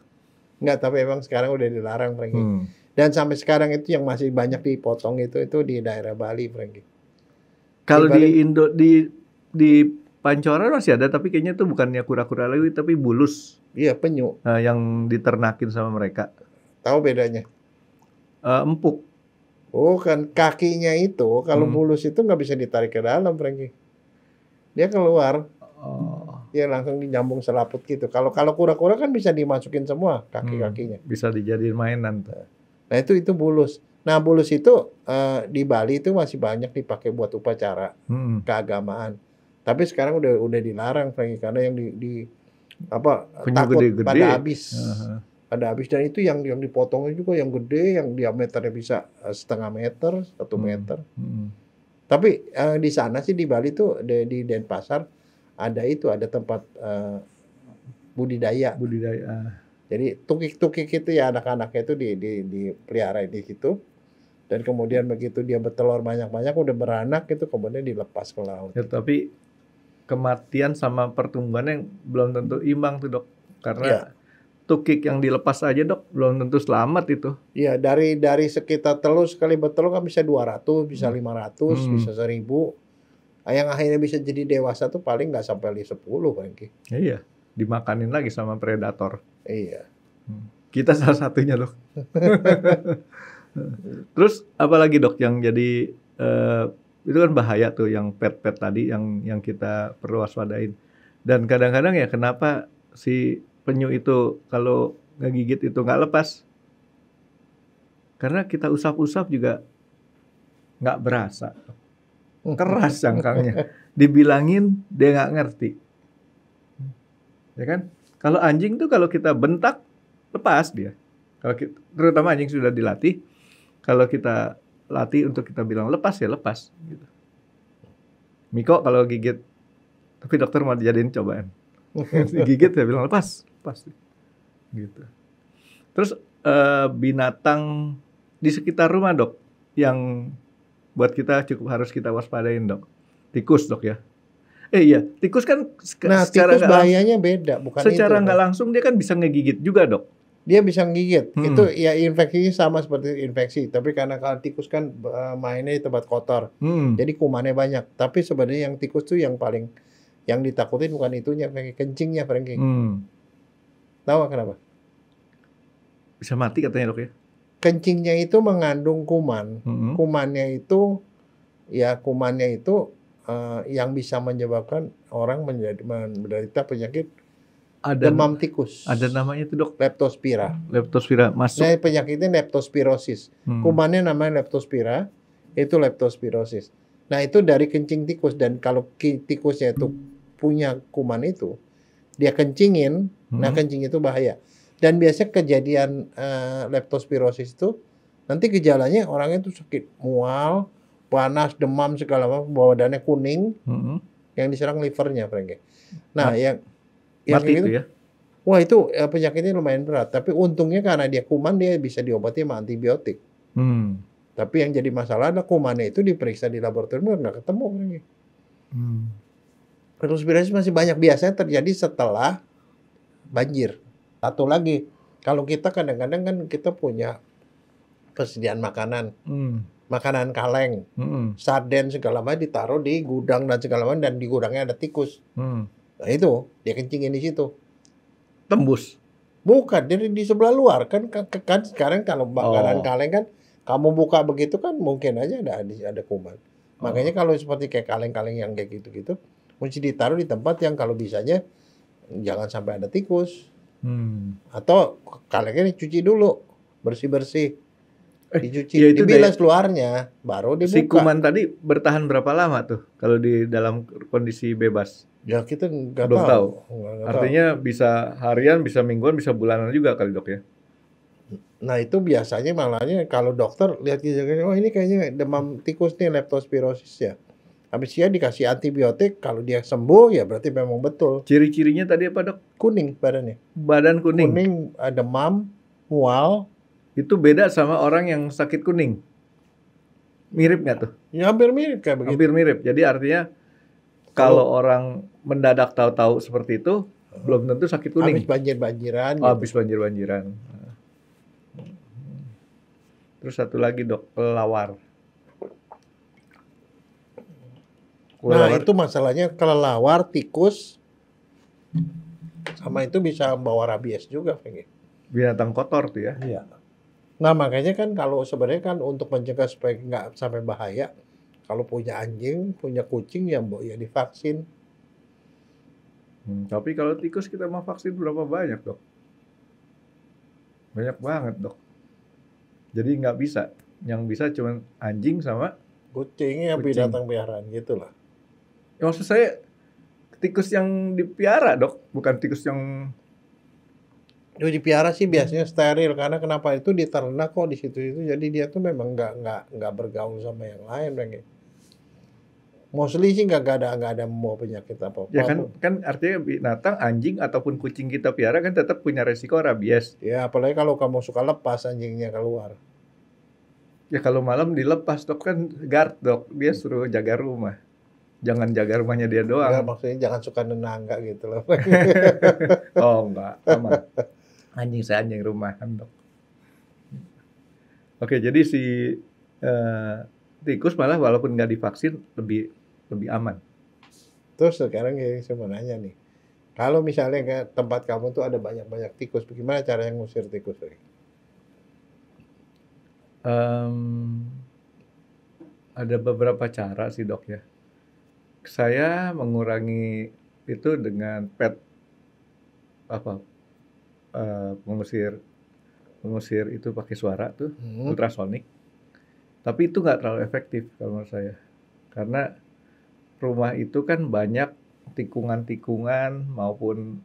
Nggak, tapi emang sekarang udah dilarang Franky. Hmm. Dan sampai sekarang itu yang masih banyak dipotong itu itu di daerah Bali Franky. Kalau di, di
Indo di di Pancoran masih ada tapi kayaknya itu bukannya kura-kura lagi tapi bulus. Iya penyu. Uh, yang diternakin sama
mereka. Tahu bedanya? Uh, empuk. Oh kan kakinya itu kalau hmm. bulus itu nggak bisa ditarik ke dalam Franky. Dia keluar ya langsung dijambung selaput gitu. Kalau kalau kura-kura kan bisa dimasukin semua kaki-kakinya. Hmm, bisa dijadiin mainan. Tuh. Nah itu itu bulus. Nah bulus itu uh, di Bali itu masih banyak dipakai buat upacara hmm. keagamaan. Tapi sekarang udah udah dilarang Franky karena yang di, di apa Penyu takut gede -gede. pada habis. Uh -huh. Ada habis dan itu yang yang dipotongnya juga yang gede yang diameternya bisa eh, setengah meter, satu hmm. meter. Hmm. Tapi uh, di sana sih di Bali tuh di, di Denpasar ada itu ada tempat uh, budidaya. Budidaya. Jadi tukik-tukik itu ya anak-anaknya itu di di di dipelihara di situ. Dan kemudian begitu dia bertelur banyak-banyak udah beranak itu kemudian dilepas ke laut. Ya, tapi
kematian sama pertumbuhan yang belum tentu imbang tuh, Dok. Karena ya. tukik yang dilepas aja, Dok, belum tentu selamat itu.
Iya, dari dari sekitar telur sekali bertelur kan bisa 200, bisa hmm. lima 500, hmm. bisa 1000 Ah, yang akhirnya bisa jadi dewasa tuh paling nggak sampai 10 Franky.
Iya, dimakanin lagi sama predator. Iya. Hmm. Kita salah satunya dok. (laughs) Terus apalagi dok yang jadi uh, itu kan bahaya tuh yang pet-pet tadi yang yang kita perlu waspadain. Dan kadang-kadang ya kenapa si penyu itu kalau ngegigit itu nggak lepas? Karena kita usap-usap juga nggak berasa
keras jangkangnya,
Dibilangin dia nggak ngerti. Ya kan? Kalau anjing tuh kalau kita bentak lepas dia. Kalau kita, terutama anjing sudah dilatih, kalau kita latih untuk kita bilang lepas ya lepas. Gitu. Miko kalau gigit, tapi dokter mau dijadiin cobaan. (laughs) gigit ya bilang lepas, lepas. Gitu. Terus eh, binatang di sekitar rumah dok yang buat kita cukup harus kita waspadain dok. Tikus dok ya. Eh iya, tikus kan
nah, secara tikus bahayanya beda, bukan secara nggak
langsung dia kan bisa
ngegigit juga dok. Dia bisa ngegigit hmm. itu ya infeksinya sama seperti infeksi, tapi karena kalau tikus kan eh, mainnya di tempat kotor, hmm. jadi kumannya banyak. Tapi sebenarnya yang tikus tuh yang paling yang ditakutin bukan itunya, kencingnya Frankie. Hmm. Tahu kenapa? Bisa mati katanya dok ya? kencingnya itu mengandung kuman. hmm Kumannya itu ya kumannya itu uh, yang bisa menyebabkan orang menjadi menderita penyakit ada, demam tikus. Ada namanya itu dok? Leptospira.
Leptospira masuk. Nah,
penyakitnya leptospirosis. Hmm. Kumannya namanya leptospira, itu leptospirosis. Nah itu dari kencing tikus dan kalau tikusnya itu punya kuman itu, dia kencingin, nah hmm. nah kencing itu bahaya. Dan biasanya kejadian uh, leptospirosis itu nanti gejalanya orangnya itu sakit mual, panas, demam segala macam, bawa dana kuning, mm -hmm. yang diserang livernya, Frank. Nah, Mat yang yang mati itu, itu ya. Wah itu ya, penyakitnya lumayan berat. Tapi untungnya karena dia kuman dia bisa diobati sama antibiotik. Hmm. Tapi yang jadi masalah adalah kumannya itu diperiksa di laboratorium nggak ketemu lagi. Hmm. Rekonspirasi masih banyak biasanya terjadi setelah banjir. Satu lagi, kalau kita kadang-kadang kan kita punya persediaan makanan. Hmm. Makanan kaleng, hmm. sarden segala macam ditaruh di gudang dan segala macam dan di gudangnya ada tikus. Hmm. Nah itu dia kencingin di situ. Tembus. Bukan, dari di sebelah luar kan, kan kan, kan sekarang kalau makanan oh. kaleng kan kamu buka begitu kan mungkin aja ada ada kuman. Oh. Makanya kalau seperti kayak kaleng-kaleng yang kayak gitu-gitu mesti ditaruh di tempat yang kalau bisanya jangan sampai ada tikus. Hmm. Atau kalengnya cuci dulu, bersih-bersih. Eh, dicuci, ya dibilas daya, luarnya, baru dibuka. Si kuman
tadi bertahan berapa lama tuh kalau di dalam kondisi bebas?
Ya kita nggak tahu. tahu. Gak Artinya
tahu. bisa harian, bisa mingguan, bisa bulanan juga kali dok ya?
Nah itu biasanya malahnya kalau dokter lihat gejalanya, oh ini kayaknya demam tikus nih leptospirosis ya. Habis dia dikasih antibiotik, kalau dia sembuh ya berarti memang betul. Ciri-cirinya tadi apa dok? Kuning badannya. Badan kuning. Kuning, demam,
mual. Itu beda sama orang yang sakit kuning. Mirip nggak tuh? Ya hampir mirip kayak begitu. Hampir mirip. Jadi artinya kalau, kalau orang mendadak tahu-tahu seperti itu, hmm. belum tentu sakit kuning. Habis banjir-banjiran. Oh, gitu. Habis banjir-banjiran. Terus satu lagi dok, kelawar Nah, kelelawar. Nah itu
masalahnya kelelawar, tikus, sama itu bisa bawa rabies juga, pengen.
Binatang kotor tuh ya?
Iya. Nah makanya kan kalau sebenarnya kan untuk mencegah supaya nggak sampai bahaya, kalau punya anjing, punya kucing ya ya divaksin. Hmm, tapi kalau tikus kita mau vaksin berapa banyak dok? Banyak
banget dok. Jadi nggak bisa. Yang bisa cuma anjing sama
kucing yang binatang peliharaan gitulah Ya, maksud saya tikus yang dipiara dok, bukan tikus yang itu dipiara sih biasanya steril karena kenapa itu di kok di situ itu jadi dia tuh memang nggak nggak nggak bergaul sama yang lain lagi. Mostly sih nggak ada nggak ada mau penyakit apa apa. Ya kan kan
artinya binatang anjing ataupun kucing kita piara kan tetap punya resiko rabies. Ya apalagi kalau
kamu suka lepas anjingnya keluar.
Ya kalau malam dilepas dok kan guard dok dia suruh jaga rumah jangan jaga rumahnya dia doang. Enggak,
maksudnya jangan suka gak gitu loh. (laughs) oh enggak, aman.
Anjing saya anjing rumahan dok. Oke, jadi si uh, tikus malah walaupun nggak divaksin lebih lebih aman.
Terus sekarang ya saya mau nanya nih, kalau misalnya tempat kamu tuh ada banyak-banyak tikus, bagaimana cara yang ngusir tikus?
Um, ada beberapa cara sih dok ya saya mengurangi itu dengan pet apa uh, mengusir mengusir itu pakai suara tuh hmm. ultrasonik tapi itu nggak terlalu efektif kalau menurut saya karena rumah itu kan banyak tikungan-tikungan maupun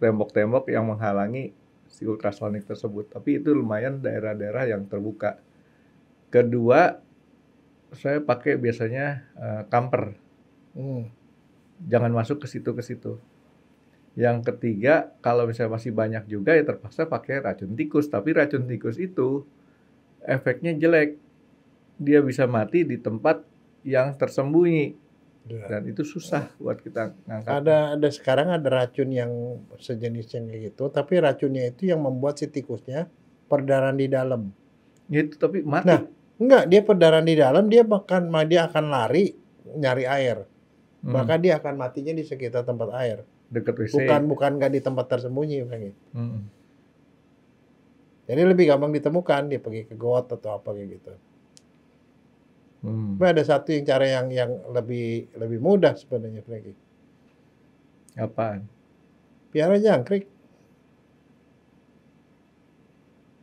tembok-tembok yang menghalangi si ultrasonik tersebut tapi itu lumayan daerah-daerah yang terbuka kedua saya pakai biasanya uh, kamper Hmm. Jangan masuk ke situ ke situ. Yang ketiga, kalau misalnya masih banyak juga ya terpaksa pakai racun tikus. Tapi racun tikus itu efeknya jelek. Dia bisa mati di tempat yang tersembunyi. Dan itu susah buat kita ngangkat.
Ada ada sekarang ada racun yang sejenisnya gitu, tapi racunnya itu yang membuat si tikusnya perdarahan di dalam. Ya itu tapi mati. Nah, enggak, dia perdarahan di dalam, dia makan dia akan lari nyari air hmm. maka dia akan matinya di sekitar tempat air.
Dekat WC. Bukan
bukan nggak di tempat tersembunyi, bang. Hmm. Jadi lebih gampang ditemukan dia pergi ke got atau apa kayak gitu. Hmm. ada satu yang cara yang yang lebih lebih mudah sebenarnya, Frankie. Apaan? Piara jangkrik.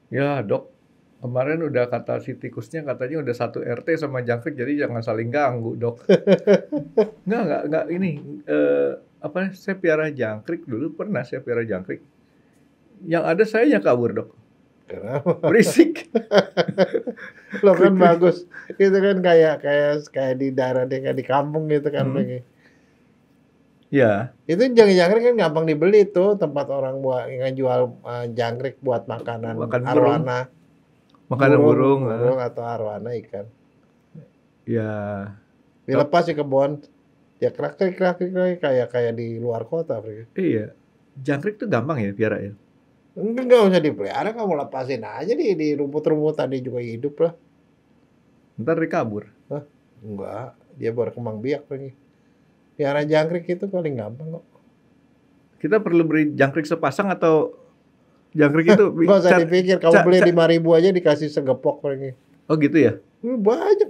Ya, dok. Kemarin udah kata si tikusnya katanya udah satu RT sama jangkrik jadi jangan saling ganggu dok. (laughs) nggak nggak nggak ini eh, apa saya piara jangkrik dulu pernah saya piara jangkrik. Yang ada saya yang kabur dok.
Kenapa? Berisik. (laughs) Lo kan bagus. Itu kan kayak kayak kayak di daerah deh, ya, kayak di kampung gitu kan hmm. Ya. Itu jangkrik kan gampang dibeli tuh tempat orang buat yang jual uh, eh, jangkrik buat makanan Makan arwana
makanan burung, burung, burung
atau arwana ikan. Ya. Dilepas di kebun, ya kerak kerak kerak kayak kayak di luar kota, Afrika.
Iya. Jangkrik tuh gampang ya piara ya.
Enggak nggak usah dipelihara, kamu lepasin aja di di rumput rumput tadi juga hidup lah. Ntar dikabur. Hah? Enggak, dia baru kembang biak lagi. Piara jangkrik itu paling gampang kok.
Kita perlu beri jangkrik sepasang atau jangkrik itu (laughs) Gak usah dipikir Kalau beli lima
ribu aja dikasih segepok lagi Oh gitu ya? Hmm, banyak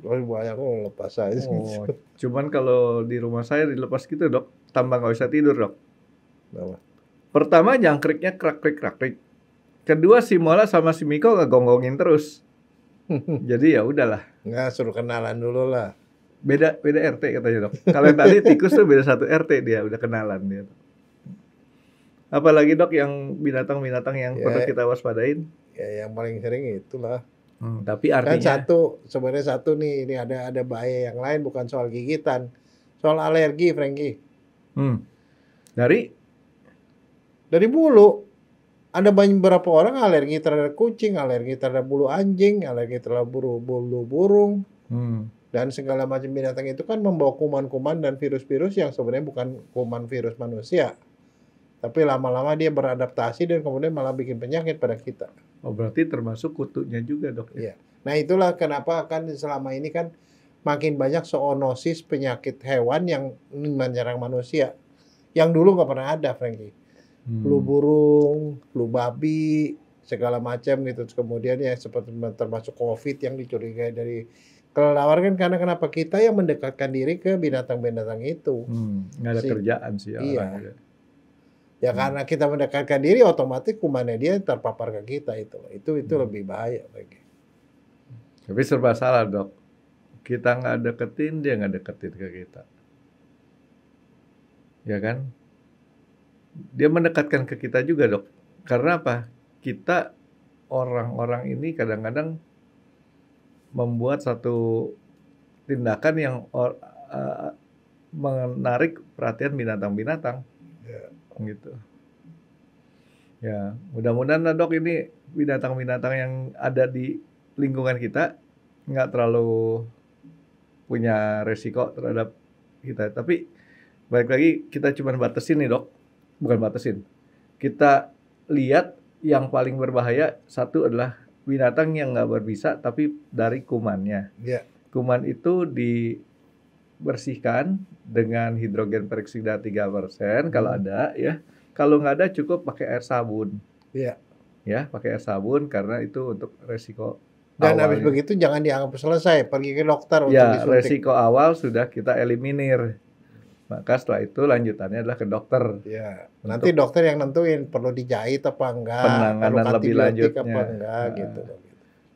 banyak kok oh, lepas aja oh, Cuman kalau di rumah saya dilepas gitu dok Tambah nggak usah tidur dok Kenapa? Pertama jangkriknya krak-krik-krak-krik Kedua si Mola sama si Miko gonggongin terus (laughs) Jadi ya udahlah Nggak suruh kenalan dulu lah Beda beda RT katanya dok Kalau tadi tikus tuh beda satu RT dia udah kenalan dia Apalagi dok yang binatang-binatang yang ya, perlu kita
waspadain? Ya yang paling sering itulah.
Hmm, tapi kan artinya kan
satu sebenarnya satu nih ini ada ada bahaya yang lain bukan soal gigitan, soal alergi, Franky. Hmm. Dari dari bulu. Ada banyak berapa orang alergi terhadap kucing, alergi terhadap bulu anjing, alergi terhadap bulu, bulu burung. Hmm. Dan segala macam binatang itu kan membawa kuman-kuman dan virus-virus yang sebenarnya bukan kuman virus manusia. Tapi lama-lama dia beradaptasi dan kemudian malah bikin penyakit pada kita. Oh, berarti termasuk kutunya juga, Dok. Ya? Iya. Nah, itulah kenapa kan selama ini kan makin banyak zoonosis penyakit hewan yang menyerang manusia. Yang dulu nggak pernah ada, Franky. Hmm. Flu burung, flu babi, segala macam gitu. Kemudian ya seperti termasuk COVID yang dicurigai dari kelelawar kan karena kenapa kita yang mendekatkan diri ke binatang-binatang itu.
Hmm, nggak ada si, kerjaan sih iya. orang.
Ya hmm. karena kita mendekatkan diri otomatis kumannya dia terpapar ke kita itu. Itu itu hmm. lebih bahaya bagi.
Tapi serba salah, Dok. Kita nggak deketin, dia nggak deketin ke kita. Ya kan? Dia mendekatkan ke kita juga, Dok. Karena apa? Kita orang-orang ini kadang-kadang membuat satu tindakan yang uh, menarik perhatian binatang-binatang gitu. Ya, mudah-mudahan lah dok ini binatang-binatang yang ada di lingkungan kita nggak terlalu punya resiko terhadap kita. Tapi balik lagi kita cuma batasin nih dok, bukan batasin. Kita lihat yang paling berbahaya satu adalah binatang yang nggak berbisa tapi dari kumannya. Yeah. Kuman itu di bersihkan dengan hidrogen peroksida 3% kalau hmm. ada ya. Kalau nggak ada cukup pakai air sabun. Iya. Ya, pakai air sabun karena itu untuk resiko dan awalnya. habis
begitu jangan dianggap selesai, pergi ke dokter ya, untuk ya, disuntik. resiko
awal sudah kita eliminir. Maka setelah itu lanjutannya adalah ke dokter. Ya. Nanti
dokter yang nentuin perlu dijahit apa enggak, penanganan lebih lanjut apa enggak ya. gitu. Ah.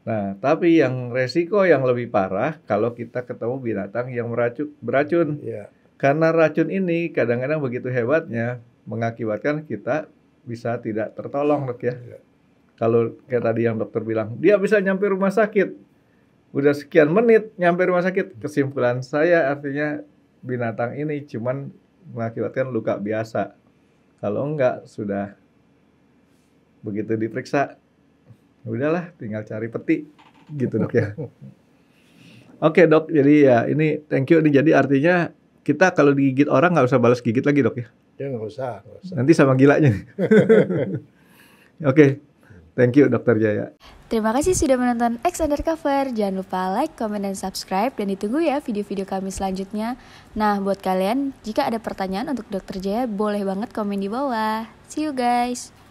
Nah, tapi yang resiko yang lebih parah kalau kita ketemu binatang yang meracun, beracun. Ya. Karena racun ini kadang-kadang begitu hebatnya mengakibatkan kita bisa tidak tertolong, dok ya. ya. Kalau kayak tadi yang dokter bilang, dia bisa nyampe rumah sakit. Udah sekian menit nyampe rumah sakit. Kesimpulan saya artinya binatang ini cuman mengakibatkan luka biasa. Kalau enggak sudah begitu diperiksa Ya udahlah tinggal cari peti gitu dok ya oke okay, dok jadi ya ini thank you nih jadi artinya kita kalau digigit orang nggak usah balas gigit lagi dok ya
ya nggak usah, usah nanti sama gilanya (laughs) oke
okay. Thank you, Dokter Jaya. Terima kasih sudah menonton X Undercover. Jangan lupa like, comment, dan subscribe. Dan ditunggu ya video-video kami selanjutnya. Nah, buat kalian, jika ada pertanyaan untuk Dokter Jaya, boleh banget komen di bawah. See you guys!